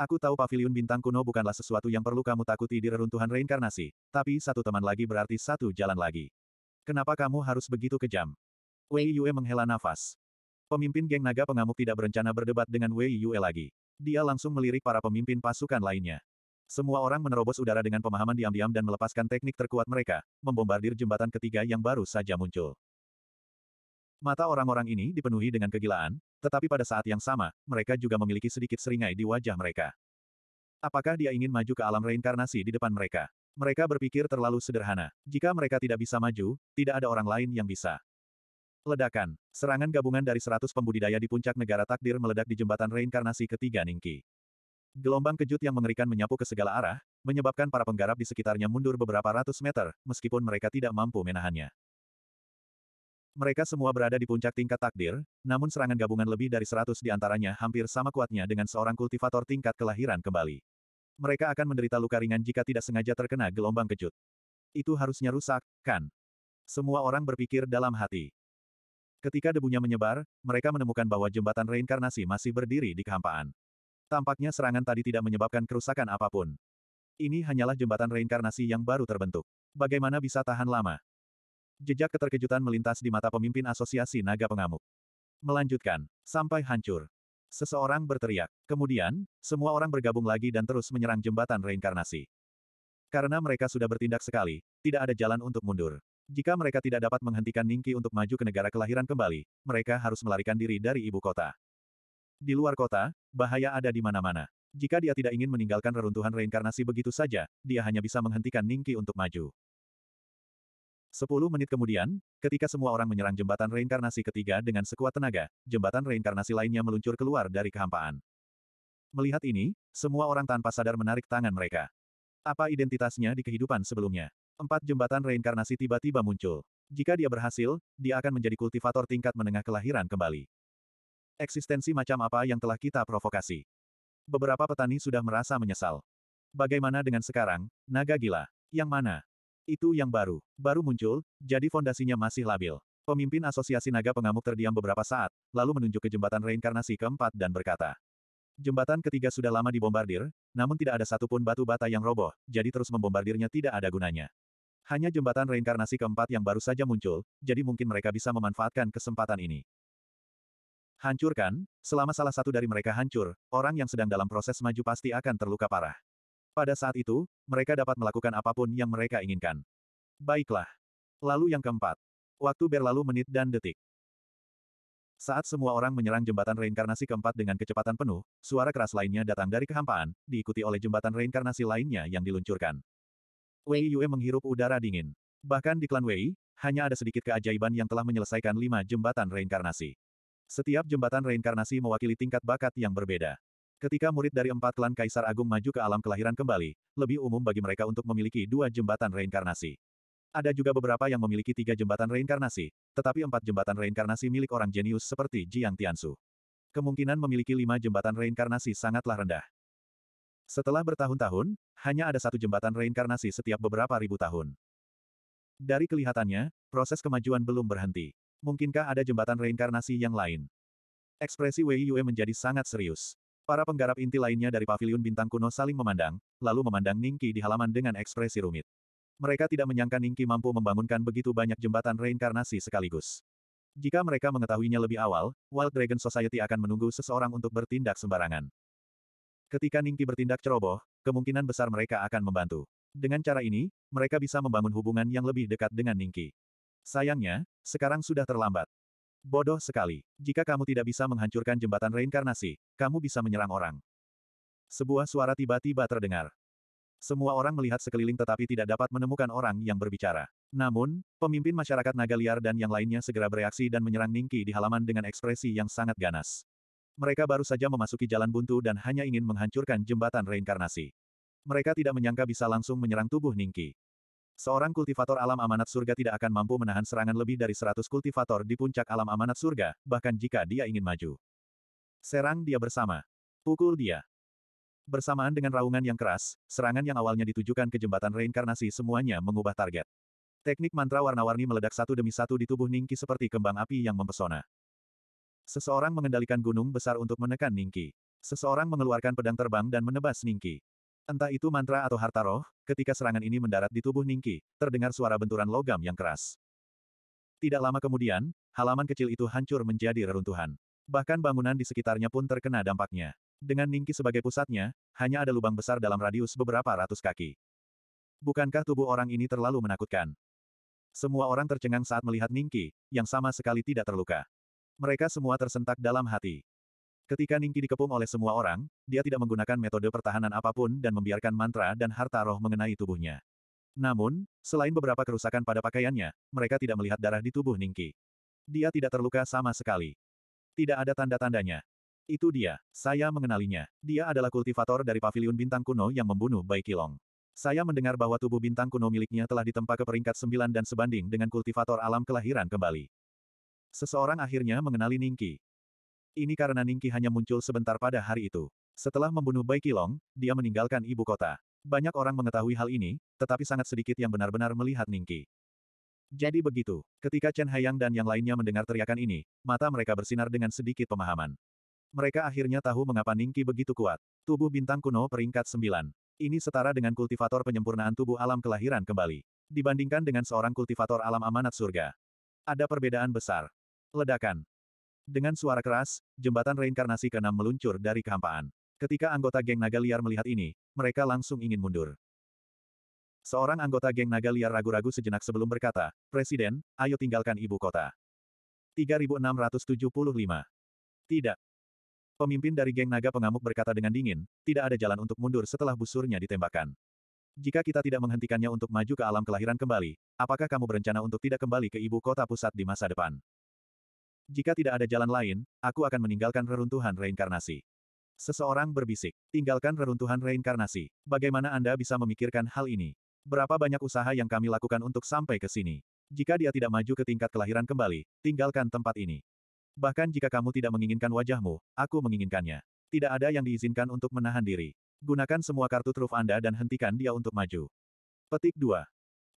Aku tahu pavilion bintang kuno bukanlah sesuatu yang perlu kamu takuti di reruntuhan reinkarnasi, tapi satu teman lagi berarti satu jalan lagi. Kenapa kamu harus begitu kejam? Wei Yue menghela nafas. Pemimpin geng naga pengamuk tidak berencana berdebat dengan Wei Yue lagi. Dia langsung melirik para pemimpin pasukan lainnya. Semua orang menerobos udara dengan pemahaman diam-diam dan melepaskan teknik terkuat mereka, membombardir jembatan ketiga yang baru saja muncul. Mata orang-orang ini dipenuhi dengan kegilaan, tetapi pada saat yang sama, mereka juga memiliki sedikit seringai di wajah mereka. Apakah dia ingin maju ke alam reinkarnasi di depan mereka? Mereka berpikir terlalu sederhana. Jika mereka tidak bisa maju, tidak ada orang lain yang bisa. Ledakan. Serangan gabungan dari 100 pembudidaya di puncak negara takdir meledak di jembatan reinkarnasi ketiga Ningki. Gelombang kejut yang mengerikan menyapu ke segala arah, menyebabkan para penggarap di sekitarnya mundur beberapa ratus meter, meskipun mereka tidak mampu menahannya. Mereka semua berada di puncak tingkat takdir, namun serangan gabungan lebih dari seratus di antaranya hampir sama kuatnya dengan seorang kultivator tingkat kelahiran kembali. Mereka akan menderita luka ringan jika tidak sengaja terkena gelombang kejut. Itu harusnya rusak, kan? Semua orang berpikir dalam hati. Ketika debunya menyebar, mereka menemukan bahwa jembatan reinkarnasi masih berdiri di kehampaan. Tampaknya serangan tadi tidak menyebabkan kerusakan apapun. Ini hanyalah jembatan reinkarnasi yang baru terbentuk. Bagaimana bisa tahan lama? Jejak keterkejutan melintas di mata pemimpin asosiasi naga pengamuk. Melanjutkan, sampai hancur. Seseorang berteriak. Kemudian, semua orang bergabung lagi dan terus menyerang jembatan reinkarnasi. Karena mereka sudah bertindak sekali, tidak ada jalan untuk mundur. Jika mereka tidak dapat menghentikan Ningki untuk maju ke negara kelahiran kembali, mereka harus melarikan diri dari ibu kota. Di luar kota, bahaya ada di mana-mana. Jika dia tidak ingin meninggalkan reruntuhan reinkarnasi begitu saja, dia hanya bisa menghentikan Ningki untuk maju. Sepuluh menit kemudian, ketika semua orang menyerang jembatan reinkarnasi ketiga dengan sekuat tenaga, jembatan reinkarnasi lainnya meluncur keluar dari kehampaan. Melihat ini, semua orang tanpa sadar menarik tangan mereka. Apa identitasnya di kehidupan sebelumnya? Empat jembatan reinkarnasi tiba-tiba muncul. Jika dia berhasil, dia akan menjadi kultivator tingkat menengah kelahiran kembali. Eksistensi macam apa yang telah kita provokasi? Beberapa petani sudah merasa menyesal. Bagaimana dengan sekarang, naga gila? Yang mana? Itu yang baru. Baru muncul, jadi fondasinya masih labil. Pemimpin Asosiasi Naga Pengamuk terdiam beberapa saat, lalu menunjuk ke jembatan reinkarnasi keempat dan berkata. Jembatan ketiga sudah lama dibombardir, namun tidak ada satupun batu bata yang roboh, jadi terus membombardirnya tidak ada gunanya. Hanya jembatan reinkarnasi keempat yang baru saja muncul, jadi mungkin mereka bisa memanfaatkan kesempatan ini. Hancurkan, selama salah satu dari mereka hancur, orang yang sedang dalam proses maju pasti akan terluka parah. Pada saat itu, mereka dapat melakukan apapun yang mereka inginkan. Baiklah. Lalu yang keempat. Waktu berlalu menit dan detik. Saat semua orang menyerang jembatan reinkarnasi keempat dengan kecepatan penuh, suara keras lainnya datang dari kehampaan, diikuti oleh jembatan reinkarnasi lainnya yang diluncurkan. Wei Yue menghirup udara dingin. Bahkan di klan Wei, hanya ada sedikit keajaiban yang telah menyelesaikan lima jembatan reinkarnasi. Setiap jembatan reinkarnasi mewakili tingkat bakat yang berbeda. Ketika murid dari empat klan Kaisar Agung maju ke alam kelahiran kembali, lebih umum bagi mereka untuk memiliki dua jembatan reinkarnasi. Ada juga beberapa yang memiliki tiga jembatan reinkarnasi, tetapi empat jembatan reinkarnasi milik orang jenius seperti Jiang Tiansu. Kemungkinan memiliki lima jembatan reinkarnasi sangatlah rendah. Setelah bertahun-tahun, hanya ada satu jembatan reinkarnasi setiap beberapa ribu tahun. Dari kelihatannya, proses kemajuan belum berhenti. Mungkinkah ada jembatan reinkarnasi yang lain? Ekspresi Wei Yue menjadi sangat serius. Para penggarap inti lainnya dari paviliun bintang kuno saling memandang, lalu memandang Ningki di halaman dengan ekspresi rumit. Mereka tidak menyangka Ningki mampu membangunkan begitu banyak jembatan reinkarnasi sekaligus. Jika mereka mengetahuinya lebih awal, Wild Dragon Society akan menunggu seseorang untuk bertindak sembarangan. Ketika Ningki bertindak ceroboh, kemungkinan besar mereka akan membantu. Dengan cara ini, mereka bisa membangun hubungan yang lebih dekat dengan Ningki. Sayangnya, sekarang sudah terlambat. Bodoh sekali. Jika kamu tidak bisa menghancurkan jembatan reinkarnasi, kamu bisa menyerang orang. Sebuah suara tiba-tiba terdengar. Semua orang melihat sekeliling tetapi tidak dapat menemukan orang yang berbicara. Namun, pemimpin masyarakat naga liar dan yang lainnya segera bereaksi dan menyerang Ningki di halaman dengan ekspresi yang sangat ganas. Mereka baru saja memasuki jalan buntu dan hanya ingin menghancurkan jembatan reinkarnasi. Mereka tidak menyangka bisa langsung menyerang tubuh Ningki. Seorang kultivator alam amanat surga tidak akan mampu menahan serangan lebih dari 100 kultivator di puncak alam amanat surga, bahkan jika dia ingin maju. Serang dia bersama. Pukul dia. Bersamaan dengan raungan yang keras, serangan yang awalnya ditujukan ke jembatan reinkarnasi semuanya mengubah target. Teknik mantra warna-warni meledak satu demi satu di tubuh Ningki seperti kembang api yang mempesona. Seseorang mengendalikan gunung besar untuk menekan Ningki. Seseorang mengeluarkan pedang terbang dan menebas Ningki. Entah itu mantra atau harta roh, ketika serangan ini mendarat di tubuh Ningki, terdengar suara benturan logam yang keras. Tidak lama kemudian, halaman kecil itu hancur menjadi reruntuhan. Bahkan bangunan di sekitarnya pun terkena dampaknya. Dengan Ningki sebagai pusatnya, hanya ada lubang besar dalam radius beberapa ratus kaki. Bukankah tubuh orang ini terlalu menakutkan? Semua orang tercengang saat melihat Ningki, yang sama sekali tidak terluka. Mereka semua tersentak dalam hati. Ketika Ningki dikepung oleh semua orang, dia tidak menggunakan metode pertahanan apapun dan membiarkan mantra dan harta roh mengenai tubuhnya. Namun, selain beberapa kerusakan pada pakaiannya, mereka tidak melihat darah di tubuh Ningki. Dia tidak terluka sama sekali. Tidak ada tanda-tandanya. Itu dia, saya mengenalinya. Dia adalah kultivator dari paviliun bintang kuno yang membunuh Bai Kilong. Saya mendengar bahwa tubuh bintang kuno miliknya telah ditempa ke peringkat sembilan dan sebanding dengan kultivator alam kelahiran kembali. Seseorang akhirnya mengenali Ningki. Ini karena Ningki hanya muncul sebentar pada hari itu. Setelah membunuh Bai Kilong, dia meninggalkan ibu kota. Banyak orang mengetahui hal ini, tetapi sangat sedikit yang benar-benar melihat Ningki. Jadi begitu, ketika Chen Haiyang dan yang lainnya mendengar teriakan ini, mata mereka bersinar dengan sedikit pemahaman. Mereka akhirnya tahu mengapa Ningki begitu kuat. Tubuh bintang kuno peringkat 9. Ini setara dengan kultivator penyempurnaan tubuh alam kelahiran kembali. Dibandingkan dengan seorang kultivator alam amanat surga. Ada perbedaan besar. Ledakan. Dengan suara keras, jembatan reinkarnasi ke-6 meluncur dari kehampaan. Ketika anggota geng naga liar melihat ini, mereka langsung ingin mundur. Seorang anggota geng naga liar ragu-ragu sejenak sebelum berkata, Presiden, ayo tinggalkan ibu kota. 3675. Tidak. Pemimpin dari geng naga pengamuk berkata dengan dingin, tidak ada jalan untuk mundur setelah busurnya ditembakkan. Jika kita tidak menghentikannya untuk maju ke alam kelahiran kembali, apakah kamu berencana untuk tidak kembali ke ibu kota pusat di masa depan? Jika tidak ada jalan lain, aku akan meninggalkan reruntuhan reinkarnasi. Seseorang berbisik, tinggalkan reruntuhan reinkarnasi. Bagaimana Anda bisa memikirkan hal ini? Berapa banyak usaha yang kami lakukan untuk sampai ke sini? Jika dia tidak maju ke tingkat kelahiran kembali, tinggalkan tempat ini. Bahkan jika kamu tidak menginginkan wajahmu, aku menginginkannya. Tidak ada yang diizinkan untuk menahan diri. Gunakan semua kartu truf Anda dan hentikan dia untuk maju. Petik 2.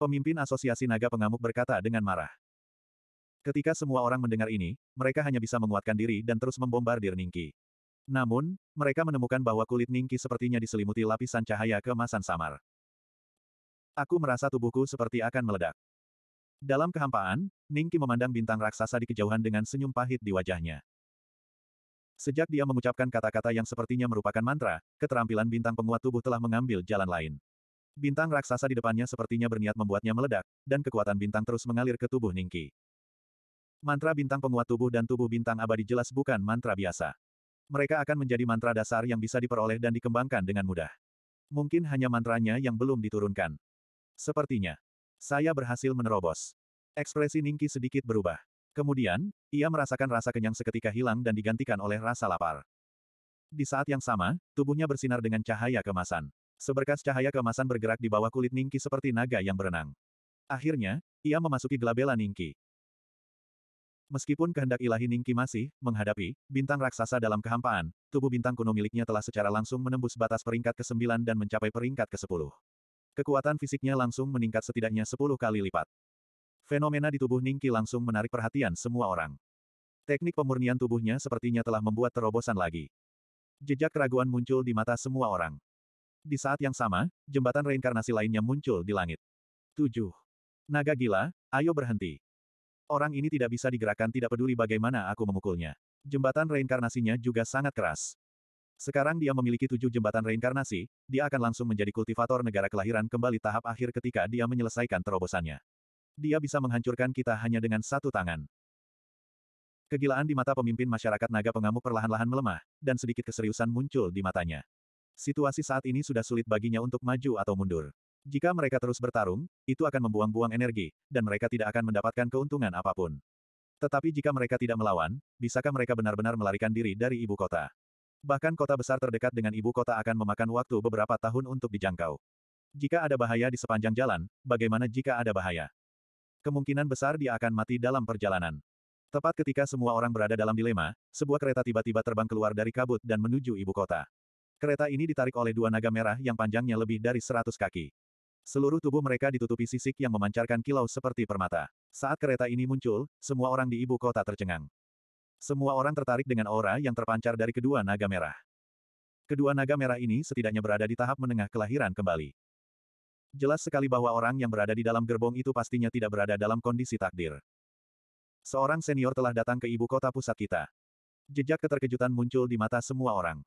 Pemimpin Asosiasi Naga Pengamuk berkata dengan marah. Ketika semua orang mendengar ini, mereka hanya bisa menguatkan diri dan terus membombardir Ningki. Namun, mereka menemukan bahwa kulit Ningki sepertinya diselimuti lapisan cahaya kemasan samar. Aku merasa tubuhku seperti akan meledak. Dalam kehampaan, Ningki memandang bintang raksasa di kejauhan dengan senyum pahit di wajahnya. Sejak dia mengucapkan kata-kata yang sepertinya merupakan mantra, keterampilan bintang penguat tubuh telah mengambil jalan lain. Bintang raksasa di depannya sepertinya berniat membuatnya meledak, dan kekuatan bintang terus mengalir ke tubuh Ningki. Mantra bintang penguat tubuh dan tubuh bintang abadi jelas bukan mantra biasa. Mereka akan menjadi mantra dasar yang bisa diperoleh dan dikembangkan dengan mudah. Mungkin hanya mantranya yang belum diturunkan. Sepertinya. Saya berhasil menerobos. Ekspresi Ningki sedikit berubah. Kemudian, ia merasakan rasa kenyang seketika hilang dan digantikan oleh rasa lapar. Di saat yang sama, tubuhnya bersinar dengan cahaya kemasan. Seberkas cahaya kemasan bergerak di bawah kulit Ningki seperti naga yang berenang. Akhirnya, ia memasuki gelabela Ningki. Meskipun kehendak ilahi Ningki masih menghadapi bintang raksasa dalam kehampaan, tubuh bintang kuno miliknya telah secara langsung menembus batas peringkat ke-9 dan mencapai peringkat ke-10. Kekuatan fisiknya langsung meningkat setidaknya 10 kali lipat. Fenomena di tubuh Ningki langsung menarik perhatian semua orang. Teknik pemurnian tubuhnya sepertinya telah membuat terobosan lagi. Jejak keraguan muncul di mata semua orang. Di saat yang sama, jembatan reinkarnasi lainnya muncul di langit. 7. Naga gila, ayo berhenti. Orang ini tidak bisa digerakkan tidak peduli bagaimana aku memukulnya. Jembatan reinkarnasinya juga sangat keras. Sekarang dia memiliki tujuh jembatan reinkarnasi, dia akan langsung menjadi kultivator negara kelahiran kembali tahap akhir ketika dia menyelesaikan terobosannya. Dia bisa menghancurkan kita hanya dengan satu tangan. Kegilaan di mata pemimpin masyarakat naga pengamuk perlahan-lahan melemah, dan sedikit keseriusan muncul di matanya. Situasi saat ini sudah sulit baginya untuk maju atau mundur. Jika mereka terus bertarung, itu akan membuang-buang energi, dan mereka tidak akan mendapatkan keuntungan apapun. Tetapi jika mereka tidak melawan, bisakah mereka benar-benar melarikan diri dari ibu kota? Bahkan kota besar terdekat dengan ibu kota akan memakan waktu beberapa tahun untuk dijangkau. Jika ada bahaya di sepanjang jalan, bagaimana jika ada bahaya? Kemungkinan besar dia akan mati dalam perjalanan. Tepat ketika semua orang berada dalam dilema, sebuah kereta tiba-tiba terbang keluar dari kabut dan menuju ibu kota. Kereta ini ditarik oleh dua naga merah yang panjangnya lebih dari 100 kaki. Seluruh tubuh mereka ditutupi sisik yang memancarkan kilau seperti permata. Saat kereta ini muncul, semua orang di ibu kota tercengang. Semua orang tertarik dengan aura yang terpancar dari kedua naga merah. Kedua naga merah ini setidaknya berada di tahap menengah kelahiran kembali. Jelas sekali bahwa orang yang berada di dalam gerbong itu pastinya tidak berada dalam kondisi takdir. Seorang senior telah datang ke ibu kota pusat kita. Jejak keterkejutan muncul di mata semua orang.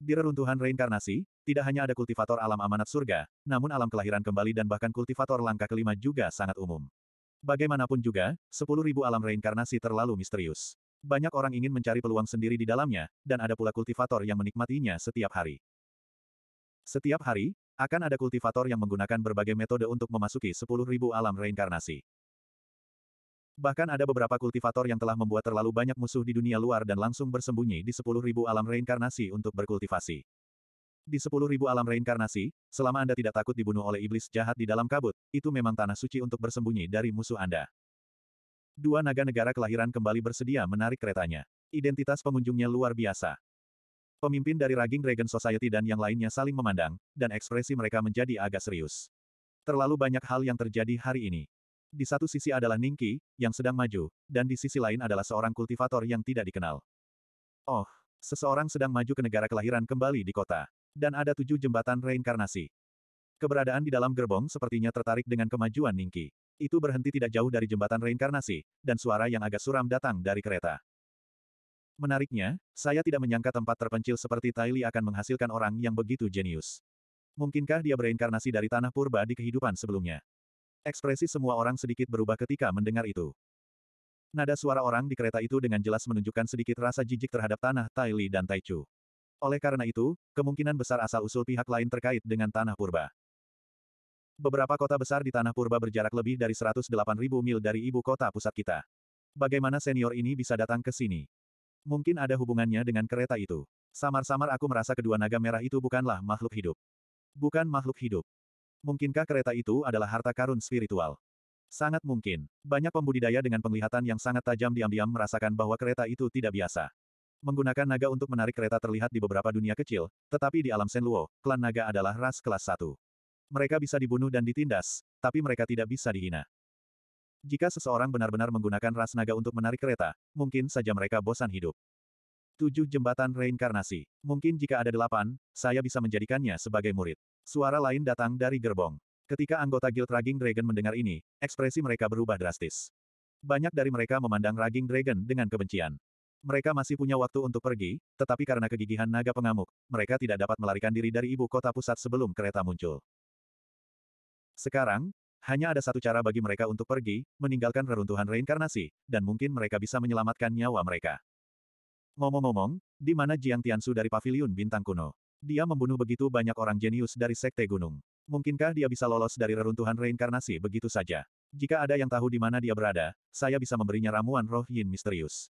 Di reruntuhan reinkarnasi, tidak hanya ada kultivator alam amanat surga, namun alam kelahiran kembali dan bahkan kultivator langkah kelima juga sangat umum. Bagaimanapun juga, 10.000 alam reinkarnasi terlalu misterius. Banyak orang ingin mencari peluang sendiri di dalamnya, dan ada pula kultivator yang menikmatinya setiap hari. Setiap hari, akan ada kultivator yang menggunakan berbagai metode untuk memasuki 10.000 alam reinkarnasi. Bahkan ada beberapa kultivator yang telah membuat terlalu banyak musuh di dunia luar dan langsung bersembunyi di 10.000 alam reinkarnasi untuk berkultivasi. Di 10.000 alam reinkarnasi, selama Anda tidak takut dibunuh oleh iblis jahat di dalam kabut, itu memang tanah suci untuk bersembunyi dari musuh Anda. Dua naga negara kelahiran kembali bersedia menarik keretanya. Identitas pengunjungnya luar biasa. Pemimpin dari Raging Dragon Society dan yang lainnya saling memandang, dan ekspresi mereka menjadi agak serius. Terlalu banyak hal yang terjadi hari ini. Di satu sisi adalah Ningki, yang sedang maju, dan di sisi lain adalah seorang kultivator yang tidak dikenal. Oh, seseorang sedang maju ke negara kelahiran kembali di kota. Dan ada tujuh jembatan reinkarnasi. Keberadaan di dalam gerbong sepertinya tertarik dengan kemajuan Ningki. Itu berhenti tidak jauh dari jembatan reinkarnasi, dan suara yang agak suram datang dari kereta. Menariknya, saya tidak menyangka tempat terpencil seperti Taili akan menghasilkan orang yang begitu jenius. Mungkinkah dia bereinkarnasi dari tanah purba di kehidupan sebelumnya? Ekspresi semua orang sedikit berubah ketika mendengar itu. Nada suara orang di kereta itu dengan jelas menunjukkan sedikit rasa jijik terhadap tanah Tai Li dan Tai Chu. Oleh karena itu, kemungkinan besar asal-usul pihak lain terkait dengan tanah purba. Beberapa kota besar di tanah purba berjarak lebih dari 108.000 mil dari ibu kota pusat kita. Bagaimana senior ini bisa datang ke sini? Mungkin ada hubungannya dengan kereta itu. Samar-samar aku merasa kedua naga merah itu bukanlah makhluk hidup. Bukan makhluk hidup. Mungkinkah kereta itu adalah harta karun spiritual? Sangat mungkin. Banyak pembudidaya dengan penglihatan yang sangat tajam diam-diam merasakan bahwa kereta itu tidak biasa. Menggunakan naga untuk menarik kereta terlihat di beberapa dunia kecil, tetapi di alam Senluo, klan naga adalah ras kelas satu. Mereka bisa dibunuh dan ditindas, tapi mereka tidak bisa dihina. Jika seseorang benar-benar menggunakan ras naga untuk menarik kereta, mungkin saja mereka bosan hidup. Tujuh jembatan reinkarnasi. Mungkin jika ada delapan, saya bisa menjadikannya sebagai murid. Suara lain datang dari gerbong. Ketika anggota Guild Raging Dragon mendengar ini, ekspresi mereka berubah drastis. Banyak dari mereka memandang Raging Dragon dengan kebencian. Mereka masih punya waktu untuk pergi, tetapi karena kegigihan naga pengamuk, mereka tidak dapat melarikan diri dari ibu kota pusat sebelum kereta muncul. Sekarang, hanya ada satu cara bagi mereka untuk pergi, meninggalkan reruntuhan reinkarnasi, dan mungkin mereka bisa menyelamatkan nyawa mereka. Ngomong-ngomong, di mana Jiang Tiansu dari paviliun bintang kuno? Dia membunuh begitu banyak orang jenius dari Sekte Gunung. Mungkinkah dia bisa lolos dari reruntuhan reinkarnasi begitu saja? Jika ada yang tahu di mana dia berada, saya bisa memberinya ramuan roh yin misterius.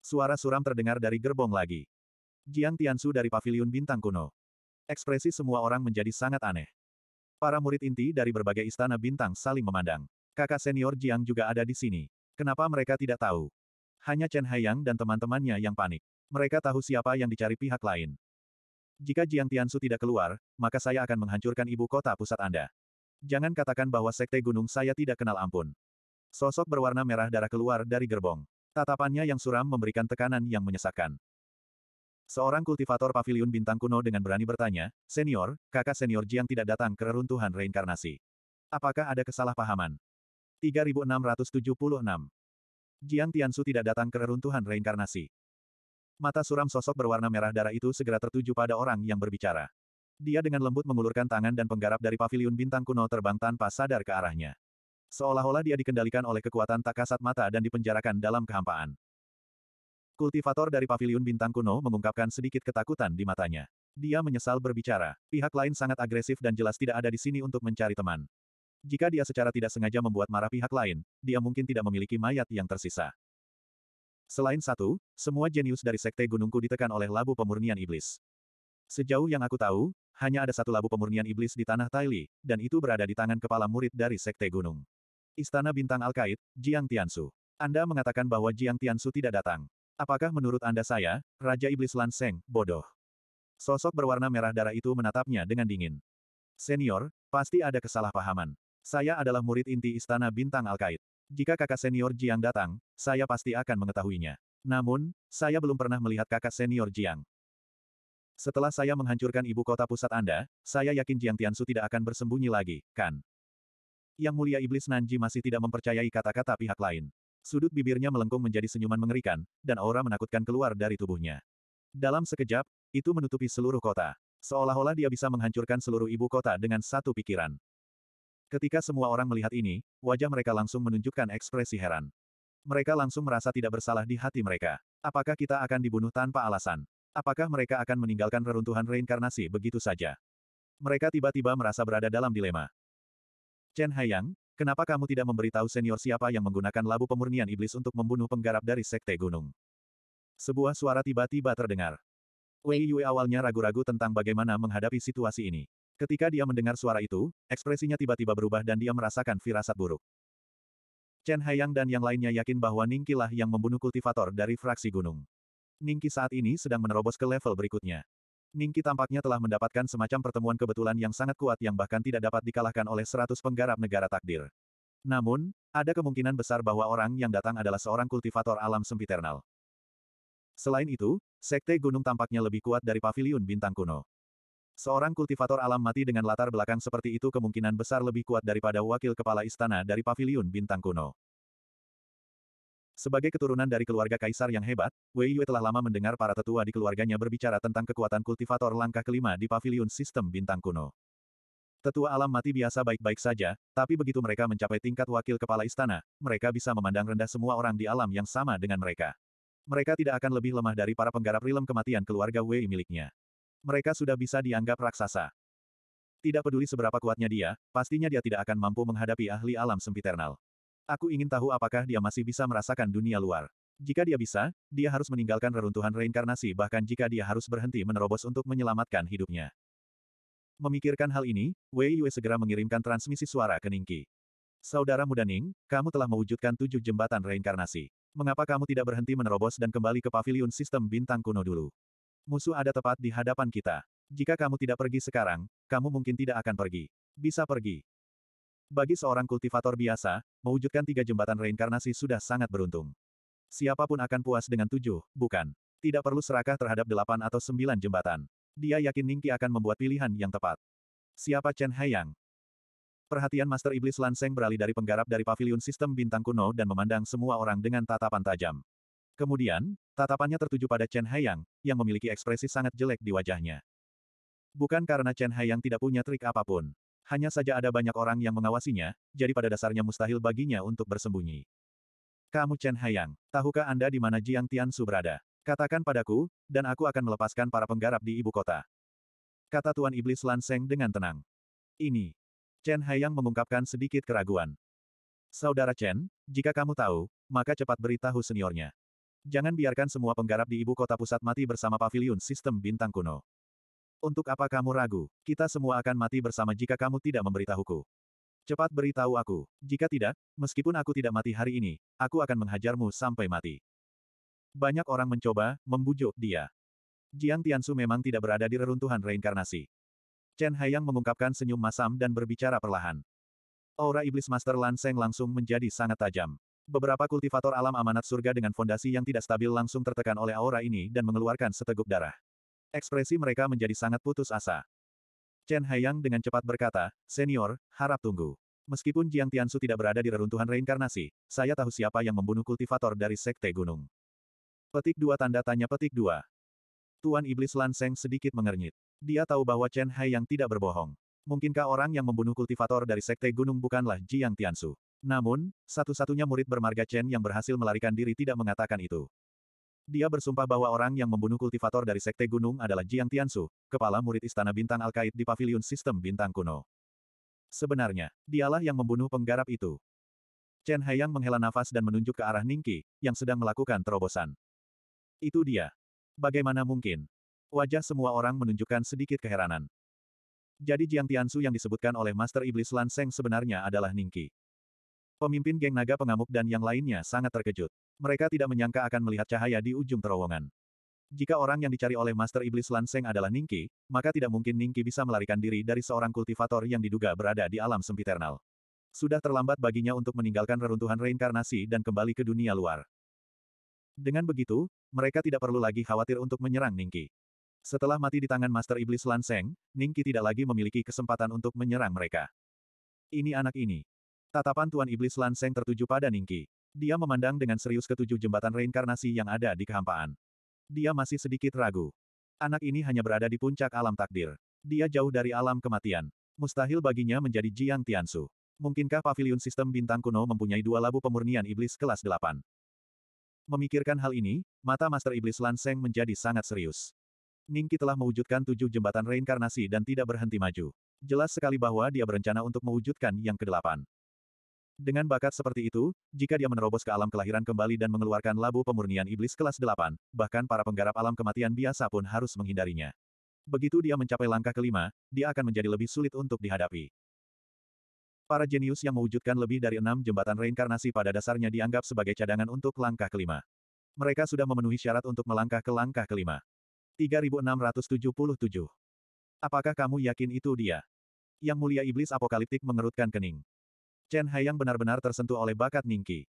Suara suram terdengar dari gerbong lagi. Jiang Tiansu dari Paviliun Bintang Kuno. Ekspresi semua orang menjadi sangat aneh. Para murid inti dari berbagai istana bintang saling memandang. Kakak senior Jiang juga ada di sini. Kenapa mereka tidak tahu? Hanya Chen Haiyang dan teman-temannya yang panik. Mereka tahu siapa yang dicari pihak lain. Jika Jiang Tiansu tidak keluar, maka saya akan menghancurkan ibu kota pusat Anda. Jangan katakan bahwa sekte gunung saya tidak kenal ampun. Sosok berwarna merah darah keluar dari gerbong. Tatapannya yang suram memberikan tekanan yang menyesakkan. Seorang kultivator pavilion bintang kuno dengan berani bertanya, Senior, kakak senior Jiang tidak datang ke reruntuhan reinkarnasi. Apakah ada kesalahpahaman? 3676 Jiang Tiansu tidak datang ke reruntuhan reinkarnasi. Mata suram sosok berwarna merah darah itu segera tertuju pada orang yang berbicara. Dia dengan lembut mengulurkan tangan dan penggarap dari pavilion bintang kuno terbang tanpa sadar ke arahnya. Seolah-olah dia dikendalikan oleh kekuatan tak kasat mata dan dipenjarakan dalam kehampaan. Kultivator dari pavilion bintang kuno mengungkapkan sedikit ketakutan di matanya. Dia menyesal berbicara. Pihak lain sangat agresif dan jelas tidak ada di sini untuk mencari teman. Jika dia secara tidak sengaja membuat marah pihak lain, dia mungkin tidak memiliki mayat yang tersisa. Selain satu, semua jenius dari Sekte Gunungku ditekan oleh labu pemurnian iblis. Sejauh yang aku tahu, hanya ada satu labu pemurnian iblis di tanah Taili, dan itu berada di tangan kepala murid dari Sekte Gunung. Istana Bintang Alkait, Jiang Tiansu. Anda mengatakan bahwa Jiang Tiansu tidak datang. Apakah menurut Anda saya, Raja Iblis Lanseng, bodoh? Sosok berwarna merah darah itu menatapnya dengan dingin. Senior, pasti ada kesalahpahaman. Saya adalah murid inti Istana Bintang Alkait. Jika kakak senior Jiang datang, saya pasti akan mengetahuinya. Namun, saya belum pernah melihat kakak senior Jiang. Setelah saya menghancurkan ibu kota pusat Anda, saya yakin Jiang Tiansu tidak akan bersembunyi lagi, kan? Yang mulia iblis Nanji masih tidak mempercayai kata-kata pihak lain. Sudut bibirnya melengkung menjadi senyuman mengerikan, dan aura menakutkan keluar dari tubuhnya. Dalam sekejap, itu menutupi seluruh kota. Seolah-olah dia bisa menghancurkan seluruh ibu kota dengan satu pikiran. Ketika semua orang melihat ini, wajah mereka langsung menunjukkan ekspresi heran. Mereka langsung merasa tidak bersalah di hati mereka. Apakah kita akan dibunuh tanpa alasan? Apakah mereka akan meninggalkan reruntuhan reinkarnasi begitu saja? Mereka tiba-tiba merasa berada dalam dilema. Chen Haiyang, kenapa kamu tidak memberitahu senior siapa yang menggunakan labu pemurnian iblis untuk membunuh penggarap dari Sekte Gunung? Sebuah suara tiba-tiba terdengar. Wei Yue awalnya ragu-ragu tentang bagaimana menghadapi situasi ini. Ketika dia mendengar suara itu, ekspresinya tiba-tiba berubah dan dia merasakan firasat buruk. Chen Haiyang dan yang lainnya yakin bahwa lah yang membunuh kultivator dari fraksi gunung. Ningki saat ini sedang menerobos ke level berikutnya. Ningki tampaknya telah mendapatkan semacam pertemuan kebetulan yang sangat kuat yang bahkan tidak dapat dikalahkan oleh seratus penggarap negara takdir. Namun, ada kemungkinan besar bahwa orang yang datang adalah seorang kultivator alam sempiternal. Selain itu, Sekte Gunung tampaknya lebih kuat dari Paviliun Bintang Kuno. Seorang kultivator alam mati dengan latar belakang seperti itu kemungkinan besar lebih kuat daripada wakil kepala istana dari paviliun bintang kuno. Sebagai keturunan dari keluarga kaisar yang hebat, Wei Yue telah lama mendengar para tetua di keluarganya berbicara tentang kekuatan kultivator langkah kelima di paviliun sistem bintang kuno. Tetua alam mati biasa baik-baik saja, tapi begitu mereka mencapai tingkat wakil kepala istana, mereka bisa memandang rendah semua orang di alam yang sama dengan mereka. Mereka tidak akan lebih lemah dari para penggarap rilem kematian keluarga Wei miliknya mereka sudah bisa dianggap raksasa. Tidak peduli seberapa kuatnya dia, pastinya dia tidak akan mampu menghadapi ahli alam sempiternal. Aku ingin tahu apakah dia masih bisa merasakan dunia luar. Jika dia bisa, dia harus meninggalkan reruntuhan reinkarnasi bahkan jika dia harus berhenti menerobos untuk menyelamatkan hidupnya. Memikirkan hal ini, Wei Yue segera mengirimkan transmisi suara ke Ningki. Saudara muda Ning, kamu telah mewujudkan tujuh jembatan reinkarnasi. Mengapa kamu tidak berhenti menerobos dan kembali ke paviliun sistem bintang kuno dulu? Musuh ada tepat di hadapan kita. Jika kamu tidak pergi sekarang, kamu mungkin tidak akan pergi. Bisa pergi. Bagi seorang kultivator biasa, mewujudkan tiga jembatan reinkarnasi sudah sangat beruntung. Siapapun akan puas dengan tujuh, bukan. Tidak perlu serakah terhadap delapan atau sembilan jembatan. Dia yakin Ningki akan membuat pilihan yang tepat. Siapa Chen Haiyang? Perhatian Master Iblis Lanseng beralih dari penggarap dari pavilion sistem bintang kuno dan memandang semua orang dengan tatapan tajam. Kemudian, tatapannya tertuju pada Chen Haiyang, yang memiliki ekspresi sangat jelek di wajahnya. Bukan karena Chen Haiyang tidak punya trik apapun. Hanya saja ada banyak orang yang mengawasinya, jadi pada dasarnya mustahil baginya untuk bersembunyi. Kamu Chen Haiyang, tahukah Anda di mana Jiang Su berada? Katakan padaku, dan aku akan melepaskan para penggarap di ibu kota. Kata Tuan Iblis Lanseng dengan tenang. Ini. Chen Haiyang mengungkapkan sedikit keraguan. Saudara Chen, jika kamu tahu, maka cepat beritahu seniornya. Jangan biarkan semua penggarap di ibu kota pusat mati bersama pavilion sistem bintang kuno. Untuk apa kamu ragu? Kita semua akan mati bersama jika kamu tidak memberitahuku. Cepat beritahu aku. Jika tidak, meskipun aku tidak mati hari ini, aku akan menghajarmu sampai mati. Banyak orang mencoba membujuk dia. Jiang Tiansu memang tidak berada di reruntuhan reinkarnasi. Chen Haiyang mengungkapkan senyum masam dan berbicara perlahan. Aura iblis Master Lan Seng langsung menjadi sangat tajam. Beberapa kultivator alam amanat surga dengan fondasi yang tidak stabil langsung tertekan oleh aura ini dan mengeluarkan seteguk darah. Ekspresi mereka menjadi sangat putus asa. Chen Haiyang dengan cepat berkata, Senior, harap tunggu. Meskipun Jiang Tiansu tidak berada di reruntuhan reinkarnasi, saya tahu siapa yang membunuh kultivator dari Sekte Gunung. Petik dua tanda tanya petik dua. Tuan Iblis Lanseng sedikit mengernyit. Dia tahu bahwa Chen Haiyang tidak berbohong. Mungkinkah orang yang membunuh kultivator dari Sekte Gunung bukanlah Jiang Tiansu? Namun, satu-satunya murid bermarga Chen yang berhasil melarikan diri tidak mengatakan itu. Dia bersumpah bahwa orang yang membunuh kultivator dari Sekte Gunung adalah Jiang Tiansu, kepala murid Istana Bintang Alkait di Paviliun Sistem Bintang Kuno. Sebenarnya, dialah yang membunuh penggarap itu. Chen Haiyang menghela nafas dan menunjuk ke arah Ningqi, yang sedang melakukan terobosan. Itu dia. Bagaimana mungkin? Wajah semua orang menunjukkan sedikit keheranan. Jadi Jiang Tiansu yang disebutkan oleh Master Iblis Lan Seng sebenarnya adalah Ningqi. Pemimpin geng naga pengamuk dan yang lainnya sangat terkejut. Mereka tidak menyangka akan melihat cahaya di ujung terowongan. Jika orang yang dicari oleh Master Iblis Lanseng adalah Ningki, maka tidak mungkin Ningki bisa melarikan diri dari seorang kultivator yang diduga berada di alam sempiternal. Sudah terlambat baginya untuk meninggalkan reruntuhan reinkarnasi dan kembali ke dunia luar. Dengan begitu, mereka tidak perlu lagi khawatir untuk menyerang Ningki. Setelah mati di tangan Master Iblis Lanseng, Ningki tidak lagi memiliki kesempatan untuk menyerang mereka. Ini anak ini, Tatapan Tuan Iblis Lanseng tertuju pada Ningki. Dia memandang dengan serius ketujuh jembatan reinkarnasi yang ada di kehampaan. Dia masih sedikit ragu. Anak ini hanya berada di puncak alam takdir. Dia jauh dari alam kematian. Mustahil baginya menjadi Jiang Tiansu. Mungkinkah pavilion sistem bintang kuno mempunyai dua labu pemurnian iblis kelas 8? Memikirkan hal ini, mata Master Iblis Lanseng menjadi sangat serius. Ningki telah mewujudkan tujuh jembatan reinkarnasi dan tidak berhenti maju. Jelas sekali bahwa dia berencana untuk mewujudkan yang kedelapan. Dengan bakat seperti itu, jika dia menerobos ke alam kelahiran kembali dan mengeluarkan labu pemurnian iblis kelas 8, bahkan para penggarap alam kematian biasa pun harus menghindarinya. Begitu dia mencapai langkah kelima, dia akan menjadi lebih sulit untuk dihadapi. Para jenius yang mewujudkan lebih dari enam jembatan reinkarnasi pada dasarnya dianggap sebagai cadangan untuk langkah kelima. Mereka sudah memenuhi syarat untuk melangkah ke langkah kelima. 3677. Apakah kamu yakin itu dia? Yang mulia iblis apokaliptik mengerutkan kening. Chen Haiyang benar-benar tersentuh oleh bakat Ningki.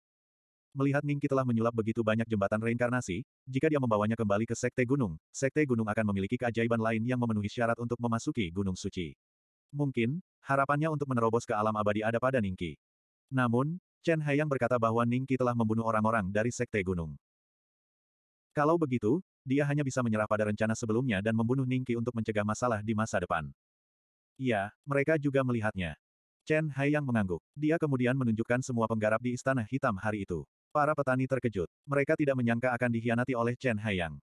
Melihat Ningki telah menyulap begitu banyak jembatan reinkarnasi, jika dia membawanya kembali ke Sekte Gunung, Sekte Gunung akan memiliki keajaiban lain yang memenuhi syarat untuk memasuki Gunung Suci. Mungkin, harapannya untuk menerobos ke alam abadi ada pada Ningki. Namun, Chen Haiyang berkata bahwa Ningki telah membunuh orang-orang dari Sekte Gunung. Kalau begitu, dia hanya bisa menyerah pada rencana sebelumnya dan membunuh Ningki untuk mencegah masalah di masa depan. Iya, mereka juga melihatnya. Chen Haiyang mengangguk. Dia kemudian menunjukkan semua penggarap di Istana Hitam hari itu. Para petani terkejut. Mereka tidak menyangka akan dihianati oleh Chen Haiyang.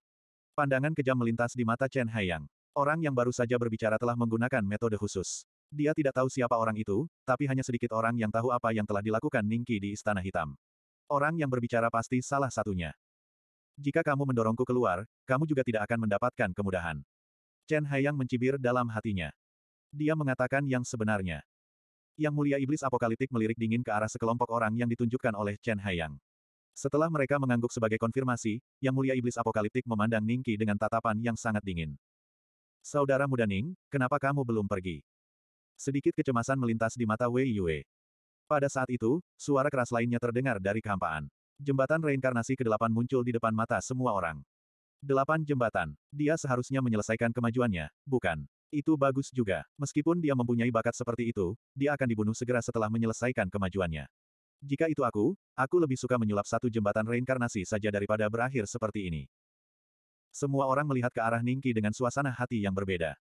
Pandangan kejam melintas di mata Chen Haiyang. Orang yang baru saja berbicara telah menggunakan metode khusus. Dia tidak tahu siapa orang itu, tapi hanya sedikit orang yang tahu apa yang telah dilakukan Ningki di Istana Hitam. Orang yang berbicara pasti salah satunya. Jika kamu mendorongku keluar, kamu juga tidak akan mendapatkan kemudahan. Chen Haiyang mencibir dalam hatinya. Dia mengatakan yang sebenarnya. Yang mulia iblis apokaliptik melirik dingin ke arah sekelompok orang yang ditunjukkan oleh Chen Haiyang. Setelah mereka mengangguk sebagai konfirmasi, yang mulia iblis apokaliptik memandang Ningqi dengan tatapan yang sangat dingin. Saudara muda Ning, kenapa kamu belum pergi? Sedikit kecemasan melintas di mata Wei Yue. Pada saat itu, suara keras lainnya terdengar dari kehampaan. Jembatan reinkarnasi ke-8 muncul di depan mata semua orang. Delapan jembatan. Dia seharusnya menyelesaikan kemajuannya, bukan? Itu bagus juga. Meskipun dia mempunyai bakat seperti itu, dia akan dibunuh segera setelah menyelesaikan kemajuannya. Jika itu aku, aku lebih suka menyulap satu jembatan reinkarnasi saja daripada berakhir seperti ini. Semua orang melihat ke arah Ningki dengan suasana hati yang berbeda.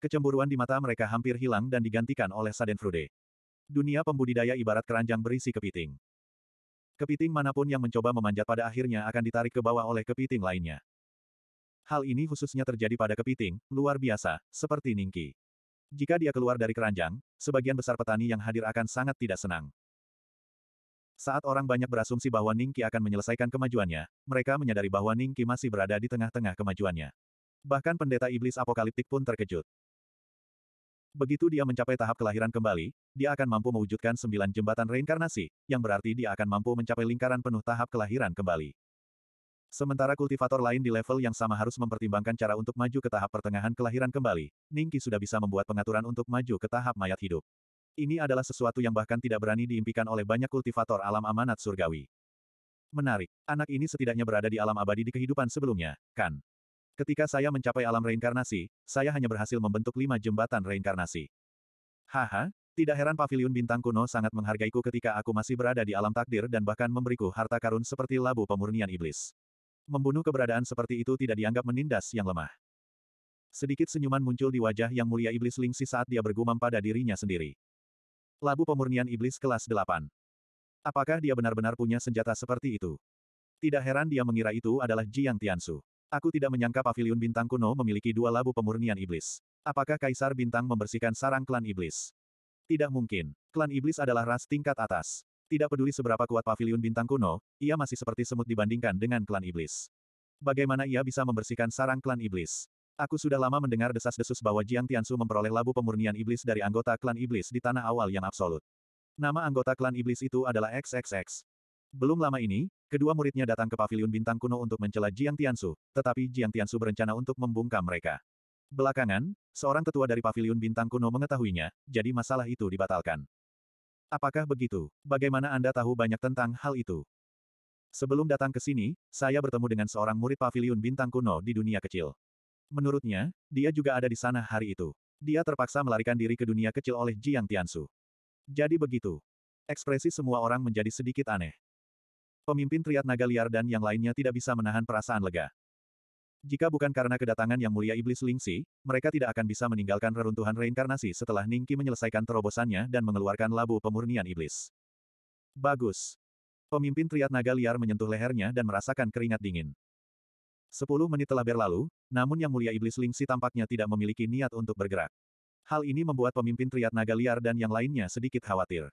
Kecemburuan di mata mereka hampir hilang dan digantikan oleh Sadenfrude. Dunia pembudidaya ibarat keranjang berisi kepiting. Kepiting manapun yang mencoba memanjat pada akhirnya akan ditarik ke bawah oleh kepiting lainnya. Hal ini khususnya terjadi pada kepiting, luar biasa, seperti Ningki. Jika dia keluar dari keranjang, sebagian besar petani yang hadir akan sangat tidak senang. Saat orang banyak berasumsi bahwa Ningki akan menyelesaikan kemajuannya, mereka menyadari bahwa Ningki masih berada di tengah-tengah kemajuannya. Bahkan pendeta iblis apokaliptik pun terkejut. Begitu dia mencapai tahap kelahiran kembali, dia akan mampu mewujudkan sembilan jembatan reinkarnasi, yang berarti dia akan mampu mencapai lingkaran penuh tahap kelahiran kembali. Sementara kultivator lain di level yang sama harus mempertimbangkan cara untuk maju ke tahap pertengahan kelahiran kembali, Ningki sudah bisa membuat pengaturan untuk maju ke tahap mayat hidup. Ini adalah sesuatu yang bahkan tidak berani diimpikan oleh banyak kultivator alam amanat surgawi. Menarik, anak ini setidaknya berada di alam abadi di kehidupan sebelumnya, kan? Ketika saya mencapai alam reinkarnasi, saya hanya berhasil membentuk lima jembatan reinkarnasi. Haha, tidak heran pavilion bintang kuno sangat menghargaiku ketika aku masih berada di alam takdir dan bahkan memberiku harta karun seperti labu pemurnian iblis. Membunuh keberadaan seperti itu tidak dianggap menindas yang lemah. Sedikit senyuman muncul di wajah yang mulia iblis Lingsi saat dia bergumam pada dirinya sendiri. Labu pemurnian iblis kelas 8. Apakah dia benar-benar punya senjata seperti itu? Tidak heran dia mengira itu adalah Jiang Tiansu. Aku tidak menyangka pavilion bintang kuno memiliki dua labu pemurnian iblis. Apakah kaisar bintang membersihkan sarang klan iblis? Tidak mungkin. Klan iblis adalah ras tingkat atas. Tidak peduli seberapa kuat Pavilion bintang kuno, ia masih seperti semut dibandingkan dengan klan iblis. Bagaimana ia bisa membersihkan sarang klan iblis? Aku sudah lama mendengar desas-desus bahwa Jiang Tiansu memperoleh labu pemurnian iblis dari anggota klan iblis di tanah awal yang absolut. Nama anggota klan iblis itu adalah XXX. Belum lama ini, kedua muridnya datang ke Pavilion bintang kuno untuk mencela Jiang Tiansu, tetapi Jiang Tiansu berencana untuk membungkam mereka. Belakangan, seorang tetua dari Pavilion bintang kuno mengetahuinya, jadi masalah itu dibatalkan. Apakah begitu? Bagaimana Anda tahu banyak tentang hal itu? Sebelum datang ke sini, saya bertemu dengan seorang murid pavilion bintang kuno di dunia kecil. Menurutnya, dia juga ada di sana hari itu. Dia terpaksa melarikan diri ke dunia kecil oleh Jiang Tiansu. Jadi begitu. Ekspresi semua orang menjadi sedikit aneh. Pemimpin Triat naga liar dan yang lainnya tidak bisa menahan perasaan lega. Jika bukan karena kedatangan yang mulia iblis Lingxi, mereka tidak akan bisa meninggalkan reruntuhan reinkarnasi setelah Ningki menyelesaikan terobosannya dan mengeluarkan labu pemurnian iblis. Bagus. Pemimpin triad naga liar menyentuh lehernya dan merasakan keringat dingin. Sepuluh menit telah berlalu, namun yang mulia iblis Lingxi tampaknya tidak memiliki niat untuk bergerak. Hal ini membuat pemimpin triad naga liar dan yang lainnya sedikit khawatir.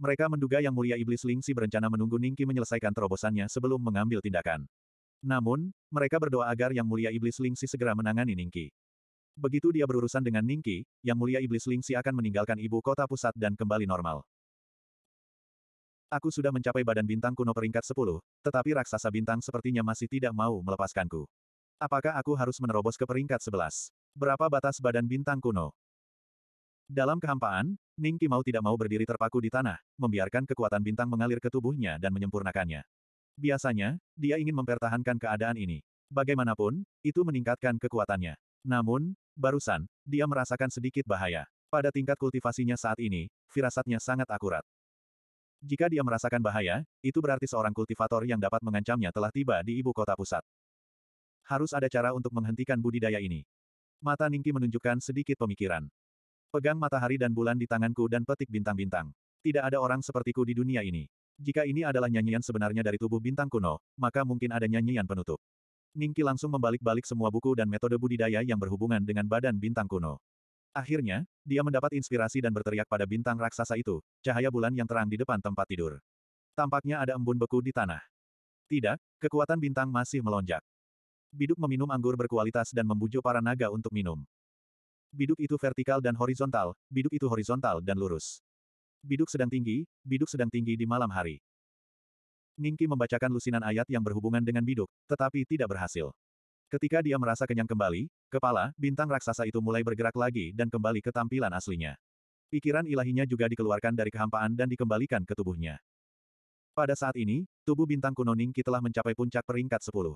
Mereka menduga yang mulia iblis Lingxi berencana menunggu Ningki menyelesaikan terobosannya sebelum mengambil tindakan. Namun, mereka berdoa agar Yang Mulia Iblis Lingxi segera menangani Ningki. Begitu dia berurusan dengan Ningki, Yang Mulia Iblis Lingxi akan meninggalkan ibu kota pusat dan kembali normal. Aku sudah mencapai badan bintang kuno peringkat 10, tetapi raksasa bintang sepertinya masih tidak mau melepaskanku. Apakah aku harus menerobos ke peringkat 11? Berapa batas badan bintang kuno? Dalam kehampaan, Ningki mau tidak mau berdiri terpaku di tanah, membiarkan kekuatan bintang mengalir ke tubuhnya dan menyempurnakannya. Biasanya, dia ingin mempertahankan keadaan ini. Bagaimanapun, itu meningkatkan kekuatannya. Namun, barusan, dia merasakan sedikit bahaya. Pada tingkat kultivasinya saat ini, firasatnya sangat akurat. Jika dia merasakan bahaya, itu berarti seorang kultivator yang dapat mengancamnya telah tiba di ibu kota pusat. Harus ada cara untuk menghentikan budidaya ini. Mata Ningki menunjukkan sedikit pemikiran. Pegang matahari dan bulan di tanganku dan petik bintang-bintang. Tidak ada orang sepertiku di dunia ini. Jika ini adalah nyanyian sebenarnya dari tubuh bintang kuno, maka mungkin ada nyanyian penutup. Ningki langsung membalik-balik semua buku dan metode budidaya yang berhubungan dengan badan bintang kuno. Akhirnya, dia mendapat inspirasi dan berteriak pada bintang raksasa itu, cahaya bulan yang terang di depan tempat tidur. Tampaknya ada embun beku di tanah. Tidak, kekuatan bintang masih melonjak. Biduk meminum anggur berkualitas dan membujuk para naga untuk minum. Biduk itu vertikal dan horizontal, biduk itu horizontal dan lurus. Biduk sedang tinggi, biduk sedang tinggi di malam hari. Ningki membacakan lusinan ayat yang berhubungan dengan biduk, tetapi tidak berhasil. Ketika dia merasa kenyang kembali, kepala, bintang raksasa itu mulai bergerak lagi dan kembali ke tampilan aslinya. Pikiran ilahinya juga dikeluarkan dari kehampaan dan dikembalikan ke tubuhnya. Pada saat ini, tubuh bintang kuno Ningki telah mencapai puncak peringkat 10.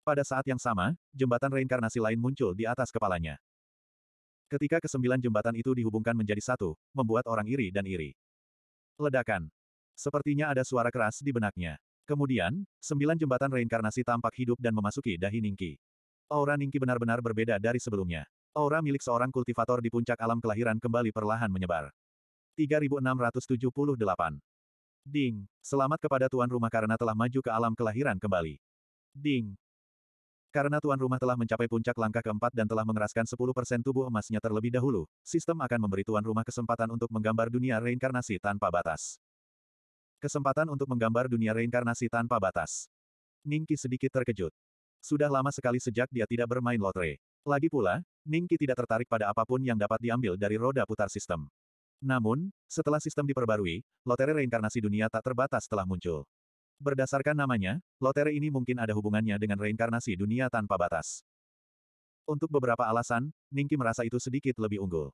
Pada saat yang sama, jembatan reinkarnasi lain muncul di atas kepalanya. Ketika kesembilan jembatan itu dihubungkan menjadi satu, membuat orang iri dan iri. Ledakan. Sepertinya ada suara keras di benaknya. Kemudian, sembilan jembatan reinkarnasi tampak hidup dan memasuki dahi Ningki. Aura Ningki benar-benar berbeda dari sebelumnya. Aura milik seorang kultivator di puncak alam kelahiran kembali perlahan menyebar. 3678. Ding, selamat kepada tuan rumah karena telah maju ke alam kelahiran kembali. Ding, karena tuan rumah telah mencapai puncak langkah keempat dan telah mengeraskan 10% tubuh emasnya terlebih dahulu, sistem akan memberi tuan rumah kesempatan untuk menggambar dunia reinkarnasi tanpa batas. Kesempatan untuk menggambar dunia reinkarnasi tanpa batas. Ningki sedikit terkejut. Sudah lama sekali sejak dia tidak bermain lotre. Lagi pula, Ningki tidak tertarik pada apapun yang dapat diambil dari roda putar sistem. Namun, setelah sistem diperbarui, lotere reinkarnasi dunia tak terbatas telah muncul. Berdasarkan namanya, lotere ini mungkin ada hubungannya dengan reinkarnasi dunia tanpa batas. Untuk beberapa alasan, Ningki merasa itu sedikit lebih unggul.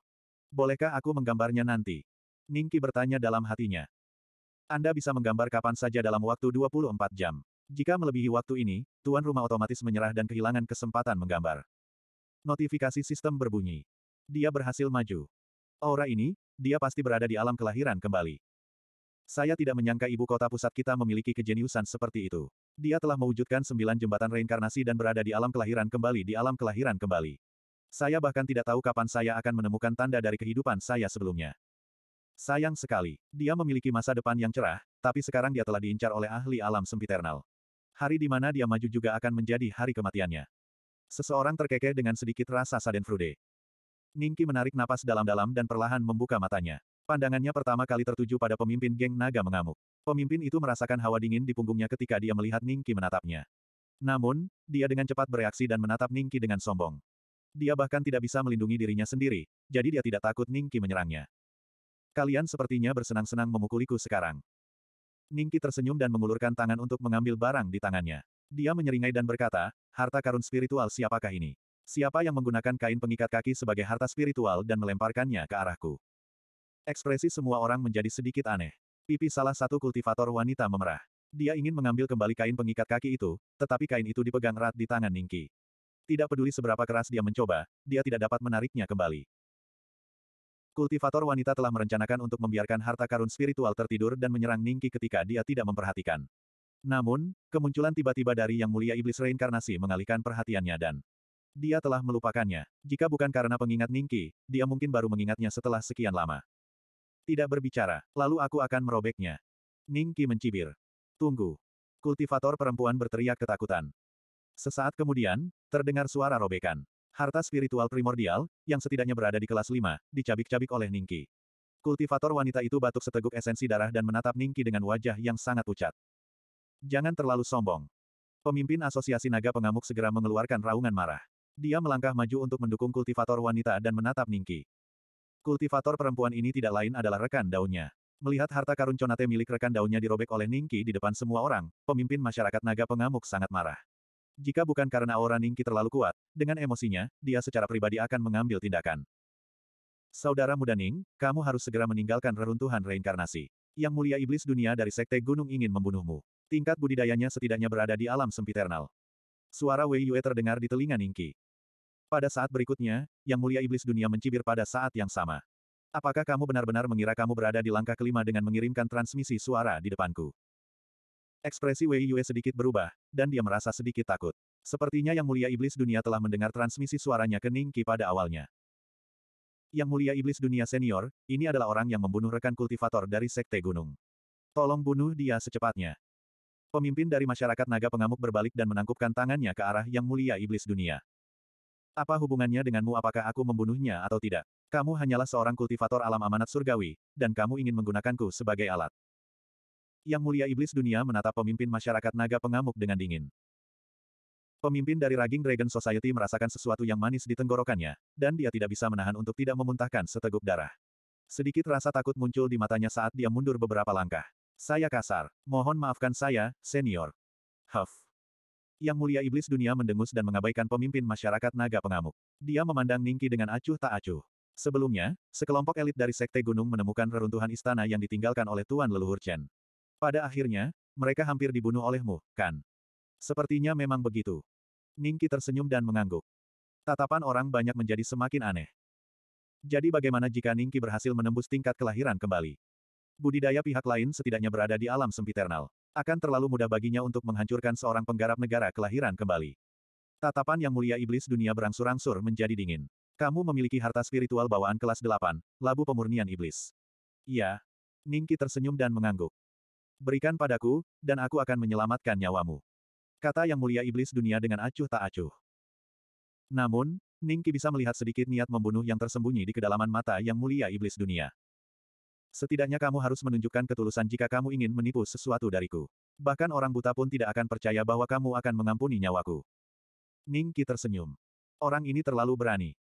Bolehkah aku menggambarnya nanti? Ningki bertanya dalam hatinya. Anda bisa menggambar kapan saja dalam waktu 24 jam. Jika melebihi waktu ini, tuan rumah otomatis menyerah dan kehilangan kesempatan menggambar. Notifikasi sistem berbunyi. Dia berhasil maju. Aura ini, dia pasti berada di alam kelahiran kembali. Saya tidak menyangka ibu kota pusat kita memiliki kejeniusan seperti itu. Dia telah mewujudkan sembilan jembatan reinkarnasi dan berada di alam kelahiran kembali di alam kelahiran kembali. Saya bahkan tidak tahu kapan saya akan menemukan tanda dari kehidupan saya sebelumnya. Sayang sekali, dia memiliki masa depan yang cerah, tapi sekarang dia telah diincar oleh ahli alam sempiternal. Hari di mana dia maju juga akan menjadi hari kematiannya. Seseorang terkekeh dengan sedikit rasa sadenfrude. Ningki menarik napas dalam-dalam dan perlahan membuka matanya. Pandangannya pertama kali tertuju pada pemimpin geng naga mengamuk. Pemimpin itu merasakan hawa dingin di punggungnya ketika dia melihat Ningki menatapnya. Namun, dia dengan cepat bereaksi dan menatap Ningki dengan sombong. Dia bahkan tidak bisa melindungi dirinya sendiri, jadi dia tidak takut Ningki menyerangnya. Kalian sepertinya bersenang-senang memukuliku sekarang. Ningki tersenyum dan mengulurkan tangan untuk mengambil barang di tangannya. Dia menyeringai dan berkata, harta karun spiritual siapakah ini? Siapa yang menggunakan kain pengikat kaki sebagai harta spiritual dan melemparkannya ke arahku? Ekspresi semua orang menjadi sedikit aneh. Pipi salah satu kultivator wanita memerah. Dia ingin mengambil kembali kain pengikat kaki itu, tetapi kain itu dipegang erat di tangan Ningki. Tidak peduli seberapa keras dia mencoba, dia tidak dapat menariknya kembali. Kultivator wanita telah merencanakan untuk membiarkan harta karun spiritual tertidur dan menyerang Ningki ketika dia tidak memperhatikan. Namun, kemunculan tiba-tiba dari Yang Mulia Iblis Reinkarnasi mengalihkan perhatiannya dan dia telah melupakannya. Jika bukan karena pengingat Ningki, dia mungkin baru mengingatnya setelah sekian lama. Tidak berbicara, lalu aku akan merobeknya. Ning mencibir. Tunggu. Kultivator perempuan berteriak ketakutan. Sesaat kemudian, terdengar suara robekan. Harta spiritual primordial, yang setidaknya berada di kelas 5, dicabik-cabik oleh Ningki. Kultivator wanita itu batuk seteguk esensi darah dan menatap Ningki dengan wajah yang sangat pucat. Jangan terlalu sombong. Pemimpin Asosiasi Naga Pengamuk segera mengeluarkan raungan marah. Dia melangkah maju untuk mendukung kultivator wanita dan menatap Ningki. Kultivator perempuan ini tidak lain adalah rekan daunnya. Melihat harta karun Conate milik rekan daunnya dirobek oleh Ningki di depan semua orang, pemimpin masyarakat naga pengamuk sangat marah. Jika bukan karena aura Ningki terlalu kuat, dengan emosinya, dia secara pribadi akan mengambil tindakan. Saudara muda Ning, kamu harus segera meninggalkan reruntuhan reinkarnasi. Yang mulia iblis dunia dari Sekte Gunung ingin membunuhmu. Tingkat budidayanya setidaknya berada di alam sempiternal. Suara Wei Yue terdengar di telinga Ningki. Pada saat berikutnya, Yang Mulia Iblis Dunia mencibir pada saat yang sama. Apakah kamu benar-benar mengira kamu berada di langkah kelima dengan mengirimkan transmisi suara di depanku? Ekspresi Wei Yue sedikit berubah, dan dia merasa sedikit takut. Sepertinya Yang Mulia Iblis Dunia telah mendengar transmisi suaranya ke Ningki pada awalnya. Yang Mulia Iblis Dunia Senior, ini adalah orang yang membunuh rekan kultivator dari Sekte Gunung. Tolong bunuh dia secepatnya. Pemimpin dari masyarakat naga pengamuk berbalik dan menangkupkan tangannya ke arah Yang Mulia Iblis Dunia. Apa hubungannya denganmu apakah aku membunuhnya atau tidak? Kamu hanyalah seorang kultivator alam amanat surgawi, dan kamu ingin menggunakanku sebagai alat. Yang mulia iblis dunia menatap pemimpin masyarakat naga pengamuk dengan dingin. Pemimpin dari Raging Dragon Society merasakan sesuatu yang manis di tenggorokannya, dan dia tidak bisa menahan untuk tidak memuntahkan seteguk darah. Sedikit rasa takut muncul di matanya saat dia mundur beberapa langkah. Saya kasar. Mohon maafkan saya, senior. Huff. Yang mulia iblis dunia mendengus dan mengabaikan pemimpin masyarakat naga pengamuk. Dia memandang Ningki dengan acuh tak acuh. Sebelumnya, sekelompok elit dari Sekte Gunung menemukan reruntuhan istana yang ditinggalkan oleh Tuan Leluhur Chen. Pada akhirnya, mereka hampir dibunuh olehmu, kan? Sepertinya memang begitu. Ningki tersenyum dan mengangguk. Tatapan orang banyak menjadi semakin aneh. Jadi bagaimana jika Ningki berhasil menembus tingkat kelahiran kembali? Budidaya pihak lain setidaknya berada di alam sempiternal. Akan terlalu mudah baginya untuk menghancurkan seorang penggarap negara kelahiran kembali. Tatapan yang mulia iblis dunia berangsur-angsur menjadi dingin. Kamu memiliki harta spiritual bawaan kelas 8, labu pemurnian iblis. Iya. Ningki tersenyum dan mengangguk. Berikan padaku, dan aku akan menyelamatkan nyawamu. Kata yang mulia iblis dunia dengan acuh tak acuh. Namun, Ningki bisa melihat sedikit niat membunuh yang tersembunyi di kedalaman mata yang mulia iblis dunia. Setidaknya kamu harus menunjukkan ketulusan jika kamu ingin menipu sesuatu dariku. Bahkan orang buta pun tidak akan percaya bahwa kamu akan mengampuni nyawaku. Ningki tersenyum. Orang ini terlalu berani.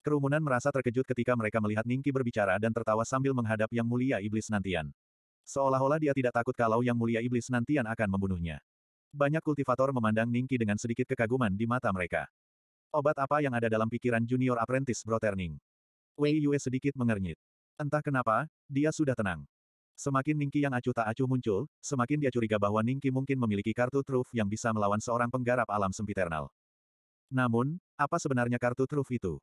Kerumunan merasa terkejut ketika mereka melihat Ningki berbicara dan tertawa sambil menghadap Yang Mulia Iblis Nantian. Seolah-olah dia tidak takut kalau Yang Mulia Iblis Nantian akan membunuhnya. Banyak kultivator memandang Ningki dengan sedikit kekaguman di mata mereka. Obat apa yang ada dalam pikiran junior apprentice Ning? Wei Yue sedikit mengernyit. Entah kenapa, dia sudah tenang. Semakin Ningki yang acuh tak acuh muncul, semakin dia curiga bahwa Ningki mungkin memiliki kartu truf yang bisa melawan seorang penggarap alam sempiternal. Namun, apa sebenarnya kartu truf itu?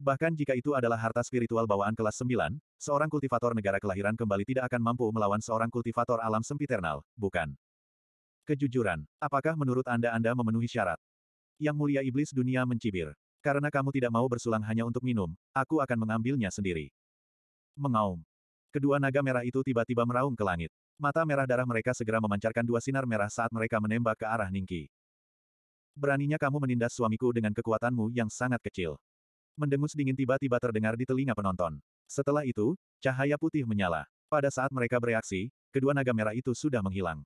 Bahkan jika itu adalah harta spiritual bawaan kelas 9, seorang kultivator negara kelahiran kembali tidak akan mampu melawan seorang kultivator alam sempiternal, bukan? Kejujuran, apakah menurut Anda Anda memenuhi syarat? Yang mulia iblis dunia mencibir. Karena kamu tidak mau bersulang hanya untuk minum, aku akan mengambilnya sendiri. Mengaum. Kedua naga merah itu tiba-tiba meraung ke langit. Mata merah darah mereka segera memancarkan dua sinar merah saat mereka menembak ke arah Ningki. Beraninya kamu menindas suamiku dengan kekuatanmu yang sangat kecil. Mendengus dingin tiba-tiba terdengar di telinga penonton. Setelah itu, cahaya putih menyala. Pada saat mereka bereaksi, kedua naga merah itu sudah menghilang.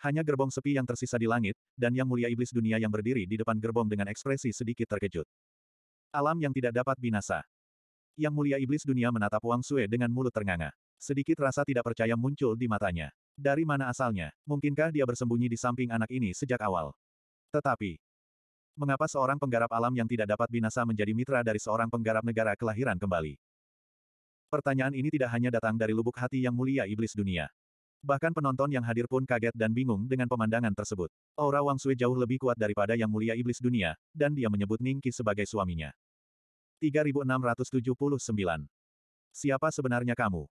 Hanya gerbong sepi yang tersisa di langit, dan yang mulia iblis dunia yang berdiri di depan gerbong dengan ekspresi sedikit terkejut. Alam yang tidak dapat binasa. Yang mulia iblis dunia menatap Wang Sue dengan mulut ternganga. Sedikit rasa tidak percaya muncul di matanya. Dari mana asalnya? Mungkinkah dia bersembunyi di samping anak ini sejak awal? Tetapi, mengapa seorang penggarap alam yang tidak dapat binasa menjadi mitra dari seorang penggarap negara kelahiran kembali? Pertanyaan ini tidak hanya datang dari lubuk hati yang mulia iblis dunia. Bahkan penonton yang hadir pun kaget dan bingung dengan pemandangan tersebut. Aura Wang Sui jauh lebih kuat daripada yang mulia iblis dunia, dan dia menyebut Ningki sebagai suaminya. 3679. Siapa sebenarnya kamu?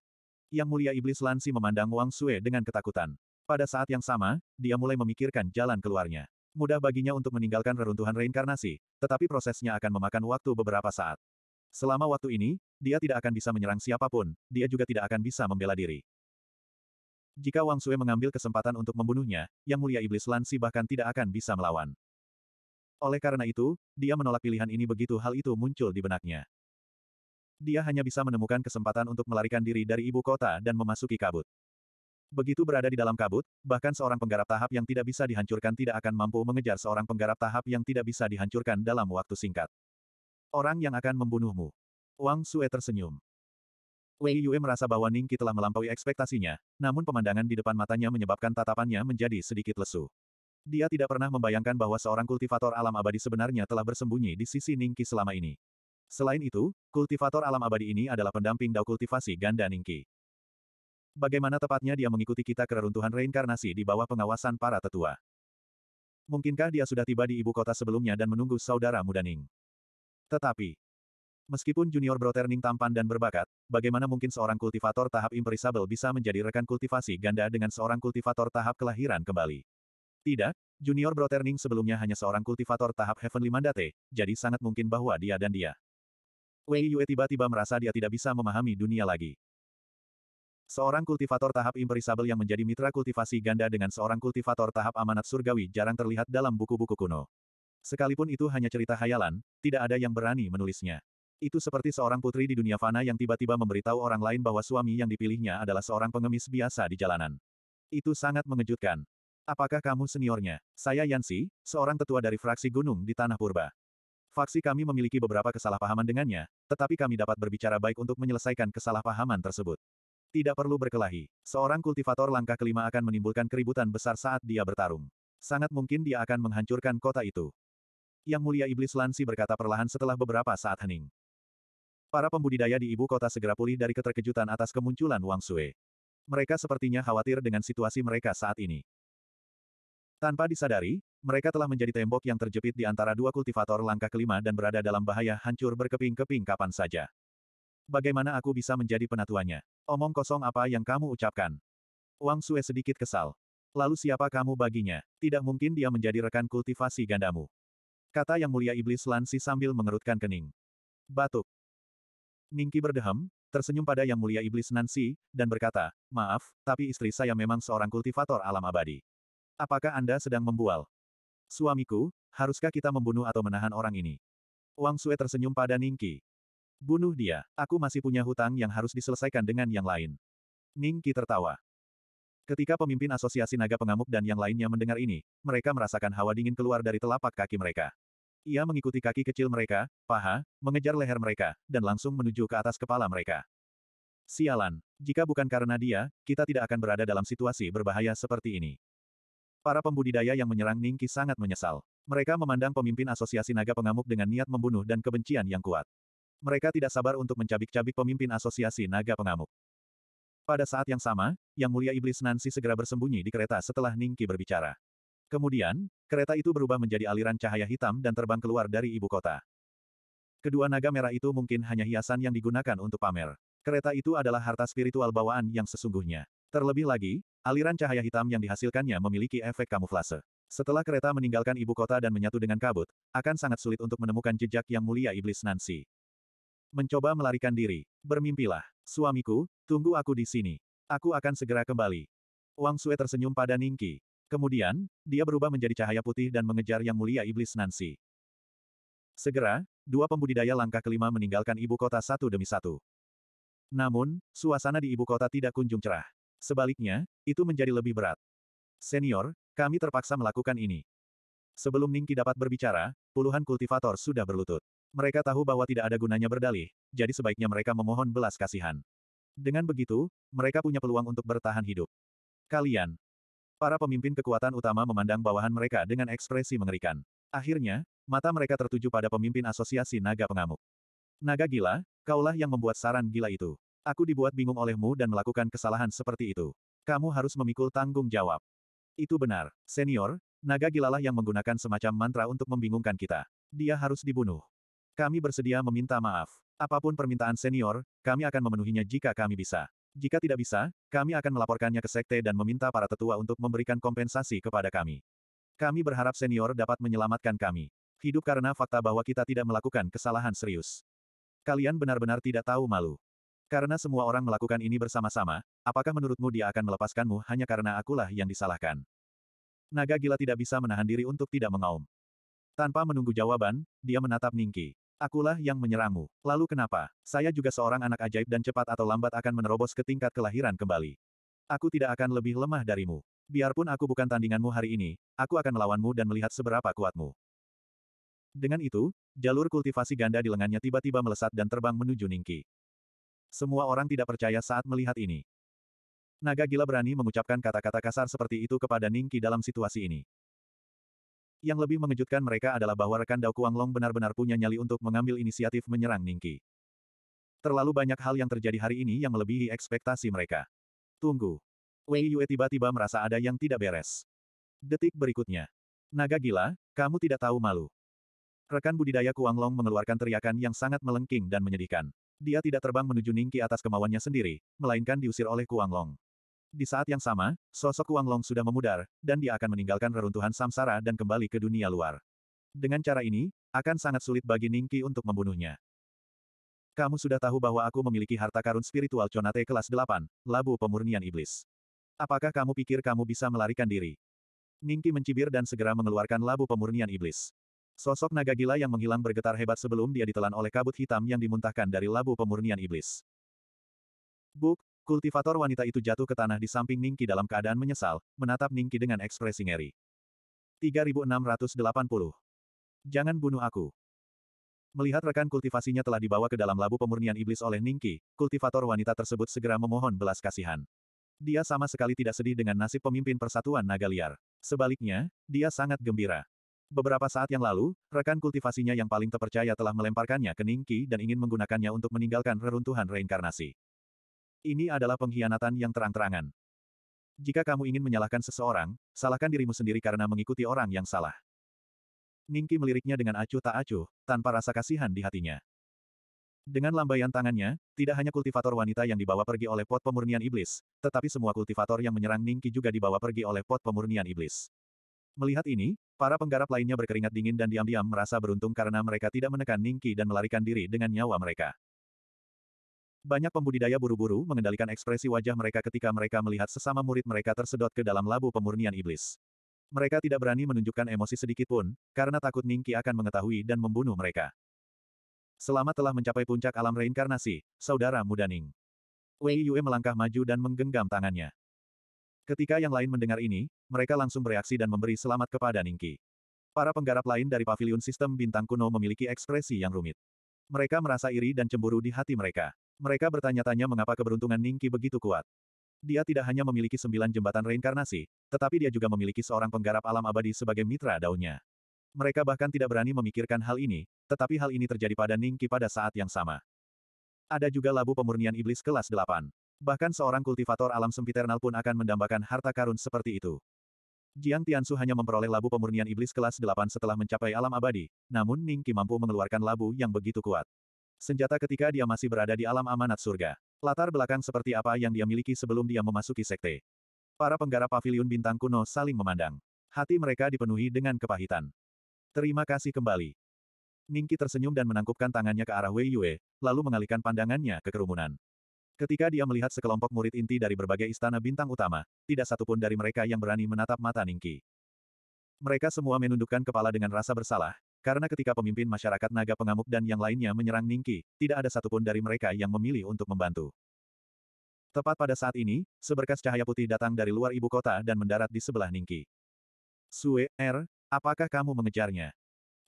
Yang mulia iblis Lansi memandang Wang Sue dengan ketakutan. Pada saat yang sama, dia mulai memikirkan jalan keluarnya. Mudah baginya untuk meninggalkan reruntuhan reinkarnasi, tetapi prosesnya akan memakan waktu beberapa saat. Selama waktu ini, dia tidak akan bisa menyerang siapapun, dia juga tidak akan bisa membela diri. Jika Wang Sue mengambil kesempatan untuk membunuhnya, Yang Mulia Iblis Lansi bahkan tidak akan bisa melawan. Oleh karena itu, dia menolak pilihan ini begitu hal itu muncul di benaknya. Dia hanya bisa menemukan kesempatan untuk melarikan diri dari ibu kota dan memasuki kabut. Begitu berada di dalam kabut, bahkan seorang penggarap tahap yang tidak bisa dihancurkan tidak akan mampu mengejar seorang penggarap tahap yang tidak bisa dihancurkan dalam waktu singkat. Orang yang akan membunuhmu. Wang Sue tersenyum. Wei Yue merasa bahwa Ningki telah melampaui ekspektasinya, namun pemandangan di depan matanya menyebabkan tatapannya menjadi sedikit lesu. Dia tidak pernah membayangkan bahwa seorang kultivator alam abadi sebenarnya telah bersembunyi di sisi Ningki selama ini. Selain itu, kultivator alam abadi ini adalah pendamping dao kultivasi ganda Ningki. Bagaimana tepatnya dia mengikuti kita ke reruntuhan reinkarnasi di bawah pengawasan para tetua? Mungkinkah dia sudah tiba di ibu kota sebelumnya dan menunggu saudara muda Ning? Tetapi, meskipun junior broter Ning tampan dan berbakat, bagaimana mungkin seorang kultivator tahap imperisabel bisa menjadi rekan kultivasi ganda dengan seorang kultivator tahap kelahiran kembali? Tidak, Junior Broterning sebelumnya hanya seorang kultivator tahap Heavenly Mandate, jadi sangat mungkin bahwa dia dan dia. Wei Yue tiba-tiba merasa dia tidak bisa memahami dunia lagi. Seorang kultivator tahap Imperisabel yang menjadi mitra kultivasi ganda dengan seorang kultivator tahap amanat surgawi jarang terlihat dalam buku-buku kuno. Sekalipun itu hanya cerita hayalan, tidak ada yang berani menulisnya. Itu seperti seorang putri di dunia fana yang tiba-tiba memberitahu orang lain bahwa suami yang dipilihnya adalah seorang pengemis biasa di jalanan. Itu sangat mengejutkan. Apakah kamu seniornya? Saya Yansi, seorang tetua dari fraksi gunung di Tanah Purba. Faksi kami memiliki beberapa kesalahpahaman dengannya, tetapi kami dapat berbicara baik untuk menyelesaikan kesalahpahaman tersebut. Tidak perlu berkelahi. Seorang kultivator langkah kelima akan menimbulkan keributan besar saat dia bertarung. Sangat mungkin dia akan menghancurkan kota itu. Yang mulia Iblis Lansi berkata perlahan setelah beberapa saat hening. Para pembudidaya di ibu kota segera pulih dari keterkejutan atas kemunculan Wang Sue. Mereka sepertinya khawatir dengan situasi mereka saat ini. Tanpa disadari, mereka telah menjadi tembok yang terjepit di antara dua kultivator langkah kelima dan berada dalam bahaya hancur berkeping-keping kapan saja. Bagaimana aku bisa menjadi penatuannya? Omong kosong apa yang kamu ucapkan? Wang Sue sedikit kesal. Lalu siapa kamu baginya? Tidak mungkin dia menjadi rekan kultivasi gandamu. Kata yang mulia iblis Lansi sambil mengerutkan kening. Batuk. Ningki berdehem, tersenyum pada yang mulia iblis Nansi, dan berkata, Maaf, tapi istri saya memang seorang kultivator alam abadi. Apakah Anda sedang membual? Suamiku, haruskah kita membunuh atau menahan orang ini? Wang Sue tersenyum pada Ningki. Bunuh dia, aku masih punya hutang yang harus diselesaikan dengan yang lain. Ningki tertawa. Ketika pemimpin asosiasi naga pengamuk dan yang lainnya mendengar ini, mereka merasakan hawa dingin keluar dari telapak kaki mereka. Ia mengikuti kaki kecil mereka, paha, mengejar leher mereka, dan langsung menuju ke atas kepala mereka. Sialan, jika bukan karena dia, kita tidak akan berada dalam situasi berbahaya seperti ini. Para pembudidaya yang menyerang Ningki sangat menyesal. Mereka memandang pemimpin asosiasi naga pengamuk dengan niat membunuh dan kebencian yang kuat. Mereka tidak sabar untuk mencabik-cabik pemimpin asosiasi naga pengamuk. Pada saat yang sama, Yang Mulia Iblis Nansi segera bersembunyi di kereta setelah Ningki berbicara. Kemudian, kereta itu berubah menjadi aliran cahaya hitam dan terbang keluar dari ibu kota. Kedua naga merah itu mungkin hanya hiasan yang digunakan untuk pamer. Kereta itu adalah harta spiritual bawaan yang sesungguhnya. Terlebih lagi, aliran cahaya hitam yang dihasilkannya memiliki efek kamuflase. Setelah kereta meninggalkan ibu kota dan menyatu dengan kabut, akan sangat sulit untuk menemukan jejak yang mulia iblis Nancy. Mencoba melarikan diri, bermimpilah. Suamiku, tunggu aku di sini. Aku akan segera kembali. Wang Sue tersenyum pada Ningki. Kemudian, dia berubah menjadi cahaya putih dan mengejar yang mulia iblis Nancy. Segera, dua pembudidaya langkah kelima meninggalkan ibu kota satu demi satu. Namun, suasana di ibu kota tidak kunjung cerah. Sebaliknya, itu menjadi lebih berat. Senior, kami terpaksa melakukan ini. Sebelum Ningki dapat berbicara, puluhan kultivator sudah berlutut. Mereka tahu bahwa tidak ada gunanya berdalih, jadi sebaiknya mereka memohon belas kasihan. Dengan begitu, mereka punya peluang untuk bertahan hidup. Kalian, para pemimpin kekuatan utama memandang bawahan mereka dengan ekspresi mengerikan. Akhirnya, mata mereka tertuju pada pemimpin asosiasi naga pengamuk. Naga gila, kaulah yang membuat saran gila itu. Aku dibuat bingung olehmu dan melakukan kesalahan seperti itu. Kamu harus memikul tanggung jawab. Itu benar, senior, naga gilalah yang menggunakan semacam mantra untuk membingungkan kita. Dia harus dibunuh. Kami bersedia meminta maaf. Apapun permintaan senior, kami akan memenuhinya jika kami bisa. Jika tidak bisa, kami akan melaporkannya ke sekte dan meminta para tetua untuk memberikan kompensasi kepada kami. Kami berharap senior dapat menyelamatkan kami. Hidup karena fakta bahwa kita tidak melakukan kesalahan serius. Kalian benar-benar tidak tahu malu. Karena semua orang melakukan ini bersama-sama, apakah menurutmu dia akan melepaskanmu hanya karena akulah yang disalahkan? Naga gila tidak bisa menahan diri untuk tidak mengaum. Tanpa menunggu jawaban, dia menatap Ningki. Akulah yang menyerangmu. Lalu kenapa? Saya juga seorang anak ajaib dan cepat atau lambat akan menerobos ke tingkat kelahiran kembali. Aku tidak akan lebih lemah darimu. Biarpun aku bukan tandinganmu hari ini, aku akan melawanmu dan melihat seberapa kuatmu. Dengan itu, jalur kultivasi ganda di lengannya tiba-tiba melesat dan terbang menuju Ningki. Semua orang tidak percaya saat melihat ini. Naga gila berani mengucapkan kata-kata kasar seperti itu kepada Ningki dalam situasi ini. Yang lebih mengejutkan mereka adalah bahwa rekan Dao Kuang Long benar-benar punya nyali untuk mengambil inisiatif menyerang Ningki. Terlalu banyak hal yang terjadi hari ini yang melebihi ekspektasi mereka. Tunggu. Wei Yue tiba-tiba merasa ada yang tidak beres. Detik berikutnya. Naga gila, kamu tidak tahu malu. Rekan budidaya Kuang Long mengeluarkan teriakan yang sangat melengking dan menyedihkan dia tidak terbang menuju Ningki atas kemauannya sendiri, melainkan diusir oleh Kuang Long. Di saat yang sama, sosok Kuang Long sudah memudar, dan dia akan meninggalkan reruntuhan samsara dan kembali ke dunia luar. Dengan cara ini, akan sangat sulit bagi Ningki untuk membunuhnya. Kamu sudah tahu bahwa aku memiliki harta karun spiritual Conate kelas 8, Labu Pemurnian Iblis. Apakah kamu pikir kamu bisa melarikan diri? Ningki mencibir dan segera mengeluarkan labu pemurnian iblis. Sosok naga gila yang menghilang bergetar hebat sebelum dia ditelan oleh kabut hitam yang dimuntahkan dari labu pemurnian iblis. Buk, kultivator wanita itu jatuh ke tanah di samping Ningki dalam keadaan menyesal, menatap Ningki dengan ekspresi ngeri. 3680. Jangan bunuh aku. Melihat rekan kultivasinya telah dibawa ke dalam labu pemurnian iblis oleh Ningki, kultivator wanita tersebut segera memohon belas kasihan. Dia sama sekali tidak sedih dengan nasib pemimpin persatuan naga liar. Sebaliknya, dia sangat gembira. Beberapa saat yang lalu, rekan kultivasinya yang paling terpercaya telah melemparkannya ke Ningki dan ingin menggunakannya untuk meninggalkan reruntuhan reinkarnasi. Ini adalah pengkhianatan yang terang-terangan. Jika kamu ingin menyalahkan seseorang, salahkan dirimu sendiri karena mengikuti orang yang salah. Ningki meliriknya dengan acuh tak acuh, tanpa rasa kasihan di hatinya. Dengan lambaian tangannya, tidak hanya kultivator wanita yang dibawa pergi oleh pot pemurnian iblis, tetapi semua kultivator yang menyerang Ningki juga dibawa pergi oleh pot pemurnian iblis. Melihat ini, para penggarap lainnya berkeringat dingin dan diam-diam merasa beruntung karena mereka tidak menekan Ningki dan melarikan diri dengan nyawa mereka. Banyak pembudidaya buru-buru mengendalikan ekspresi wajah mereka ketika mereka melihat sesama murid mereka tersedot ke dalam labu pemurnian iblis. Mereka tidak berani menunjukkan emosi sedikit pun, karena takut Ningki akan mengetahui dan membunuh mereka. Selama telah mencapai puncak alam reinkarnasi, saudara muda Ning. Wei Yue melangkah maju dan menggenggam tangannya. Ketika yang lain mendengar ini, mereka langsung bereaksi dan memberi selamat kepada Ningki. Para penggarap lain dari pavilion sistem bintang kuno memiliki ekspresi yang rumit. Mereka merasa iri dan cemburu di hati mereka. Mereka bertanya-tanya mengapa keberuntungan Ningki begitu kuat. Dia tidak hanya memiliki sembilan jembatan reinkarnasi, tetapi dia juga memiliki seorang penggarap alam abadi sebagai mitra daunnya. Mereka bahkan tidak berani memikirkan hal ini, tetapi hal ini terjadi pada Ningki pada saat yang sama. Ada juga labu pemurnian iblis kelas 8. Bahkan seorang kultivator alam sempiternal pun akan mendambakan harta karun seperti itu. Jiang Tiansu hanya memperoleh labu pemurnian iblis kelas 8 setelah mencapai alam abadi, namun Ning Qi mampu mengeluarkan labu yang begitu kuat. Senjata ketika dia masih berada di alam amanat surga. Latar belakang seperti apa yang dia miliki sebelum dia memasuki sekte. Para penggarap pavilion bintang kuno saling memandang. Hati mereka dipenuhi dengan kepahitan. Terima kasih kembali. Ningki tersenyum dan menangkupkan tangannya ke arah Wei Yue, lalu mengalihkan pandangannya ke kerumunan. Ketika dia melihat sekelompok murid inti dari berbagai istana bintang utama, tidak satupun dari mereka yang berani menatap mata Ningki. Mereka semua menundukkan kepala dengan rasa bersalah, karena ketika pemimpin masyarakat naga pengamuk dan yang lainnya menyerang Ningki, tidak ada satupun dari mereka yang memilih untuk membantu. Tepat pada saat ini, seberkas cahaya putih datang dari luar ibu kota dan mendarat di sebelah Ningki. Sue, Er, apakah kamu mengejarnya?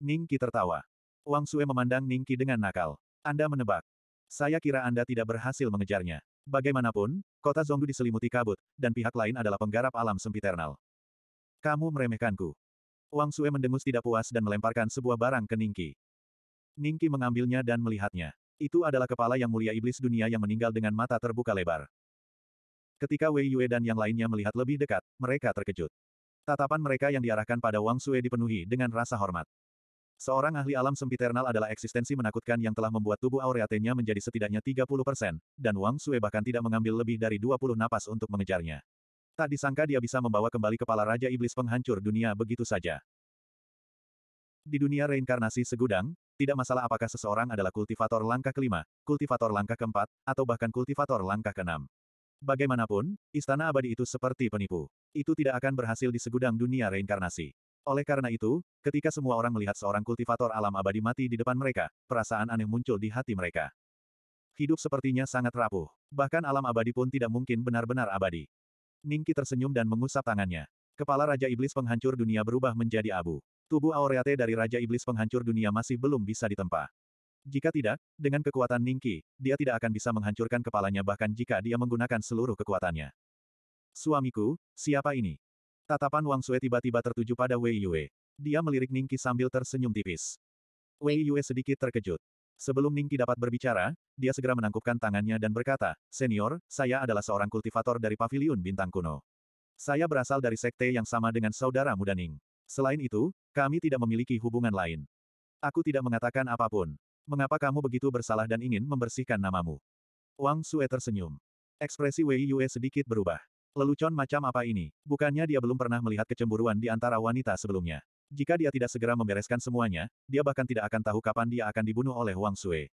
Ningki tertawa. Wang Sue memandang Ningki dengan nakal. Anda menebak. Saya kira Anda tidak berhasil mengejarnya. Bagaimanapun, kota Zongdu diselimuti kabut, dan pihak lain adalah penggarap alam sempiternal. Kamu meremehkanku. Wang Sue mendengus tidak puas dan melemparkan sebuah barang ke Ningki. Ningki mengambilnya dan melihatnya. Itu adalah kepala yang mulia iblis dunia yang meninggal dengan mata terbuka lebar. Ketika Wei Yue dan yang lainnya melihat lebih dekat, mereka terkejut. Tatapan mereka yang diarahkan pada Wang Sue dipenuhi dengan rasa hormat. Seorang ahli alam sempiternal adalah eksistensi menakutkan yang telah membuat tubuh aureatenya menjadi setidaknya 30%, dan Wang Sue bahkan tidak mengambil lebih dari 20 napas untuk mengejarnya. Tak disangka dia bisa membawa kembali kepala Raja Iblis penghancur dunia begitu saja. Di dunia reinkarnasi segudang, tidak masalah apakah seseorang adalah kultivator langkah kelima, kultivator langkah keempat, atau bahkan kultivator langkah keenam. Bagaimanapun, istana abadi itu seperti penipu. Itu tidak akan berhasil di segudang dunia reinkarnasi. Oleh karena itu, ketika semua orang melihat seorang kultivator alam abadi mati di depan mereka, perasaan aneh muncul di hati mereka. Hidup sepertinya sangat rapuh. Bahkan alam abadi pun tidak mungkin benar-benar abadi. Ningki tersenyum dan mengusap tangannya. Kepala Raja Iblis penghancur dunia berubah menjadi abu. Tubuh Aureate dari Raja Iblis penghancur dunia masih belum bisa ditempa. Jika tidak, dengan kekuatan Ningki, dia tidak akan bisa menghancurkan kepalanya bahkan jika dia menggunakan seluruh kekuatannya. Suamiku, siapa ini? Tatapan Wang Sui tiba-tiba tertuju pada Wei Yue. Dia melirik Ningki sambil tersenyum tipis. Wei Yue sedikit terkejut. Sebelum Ningki dapat berbicara, dia segera menangkupkan tangannya dan berkata, Senior, saya adalah seorang kultivator dari Paviliun Bintang Kuno. Saya berasal dari sekte yang sama dengan saudara muda Ning. Selain itu, kami tidak memiliki hubungan lain. Aku tidak mengatakan apapun. Mengapa kamu begitu bersalah dan ingin membersihkan namamu? Wang Sue tersenyum. Ekspresi Wei Yue sedikit berubah. Lelucon macam apa ini? Bukannya dia belum pernah melihat kecemburuan di antara wanita sebelumnya. Jika dia tidak segera membereskan semuanya, dia bahkan tidak akan tahu kapan dia akan dibunuh oleh Wang Sui.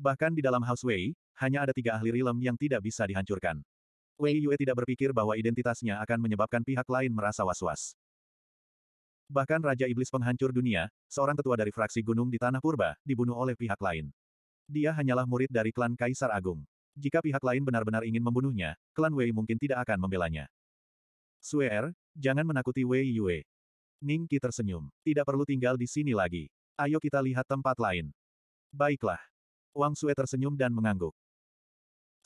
Bahkan di dalam House Wei, hanya ada tiga ahli rilem yang tidak bisa dihancurkan. Wei Yue tidak berpikir bahwa identitasnya akan menyebabkan pihak lain merasa was-was. Bahkan Raja Iblis Penghancur Dunia, seorang tetua dari fraksi gunung di Tanah Purba, dibunuh oleh pihak lain. Dia hanyalah murid dari klan Kaisar Agung. Jika pihak lain benar-benar ingin membunuhnya, klan Wei mungkin tidak akan membelanya. Sue Er, jangan menakuti Wei Yue. Ning Qi tersenyum. Tidak perlu tinggal di sini lagi. Ayo kita lihat tempat lain. Baiklah. Wang Sue tersenyum dan mengangguk.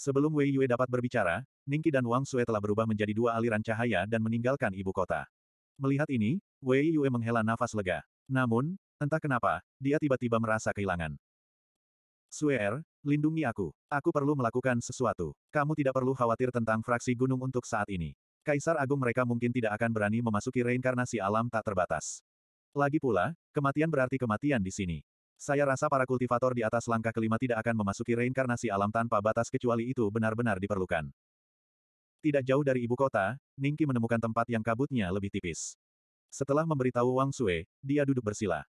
Sebelum Wei Yue dapat berbicara, Ningki dan Wang Sue telah berubah menjadi dua aliran cahaya dan meninggalkan ibu kota. Melihat ini, Wei Yue menghela nafas lega. Namun, entah kenapa, dia tiba-tiba merasa kehilangan. Sue Lindungi aku. Aku perlu melakukan sesuatu. Kamu tidak perlu khawatir tentang fraksi gunung untuk saat ini. Kaisar Agung mereka mungkin tidak akan berani memasuki reinkarnasi alam tak terbatas. Lagi pula, kematian berarti kematian di sini. Saya rasa para kultivator di atas langkah kelima tidak akan memasuki reinkarnasi alam tanpa batas kecuali itu benar-benar diperlukan. Tidak jauh dari ibu kota, Ningki menemukan tempat yang kabutnya lebih tipis. Setelah memberitahu Wang Sue, dia duduk bersila.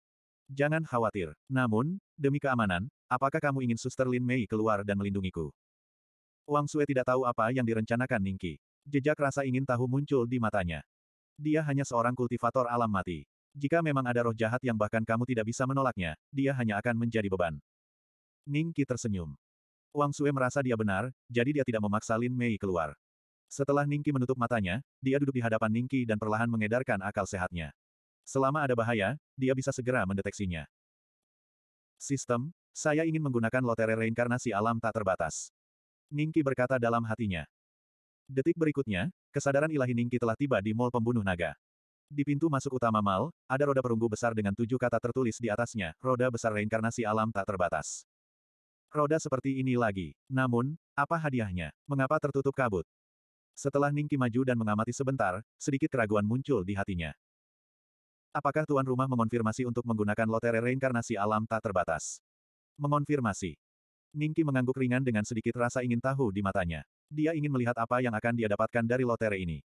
Jangan khawatir. Namun, demi keamanan, apakah kamu ingin Suster Lin Mei keluar dan melindungiku? Wang Sue tidak tahu apa yang direncanakan Ningki. Jejak rasa ingin tahu muncul di matanya. Dia hanya seorang kultivator alam mati. Jika memang ada roh jahat yang bahkan kamu tidak bisa menolaknya, dia hanya akan menjadi beban. Ningki tersenyum. Wang Sue merasa dia benar, jadi dia tidak memaksa Lin Mei keluar. Setelah Ningki menutup matanya, dia duduk di hadapan Ningki dan perlahan mengedarkan akal sehatnya. Selama ada bahaya, dia bisa segera mendeteksinya. Sistem, saya ingin menggunakan lotere reinkarnasi alam tak terbatas. Ningki berkata dalam hatinya. Detik berikutnya, kesadaran ilahi Ningki telah tiba di mall pembunuh naga. Di pintu masuk utama mal, ada roda perunggu besar dengan tujuh kata tertulis di atasnya, roda besar reinkarnasi alam tak terbatas. Roda seperti ini lagi. Namun, apa hadiahnya? Mengapa tertutup kabut? Setelah Ningki maju dan mengamati sebentar, sedikit keraguan muncul di hatinya. Apakah tuan rumah mengonfirmasi untuk menggunakan lotere reinkarnasi alam tak terbatas? Mengonfirmasi. Ningki mengangguk ringan dengan sedikit rasa ingin tahu di matanya. Dia ingin melihat apa yang akan dia dapatkan dari lotere ini.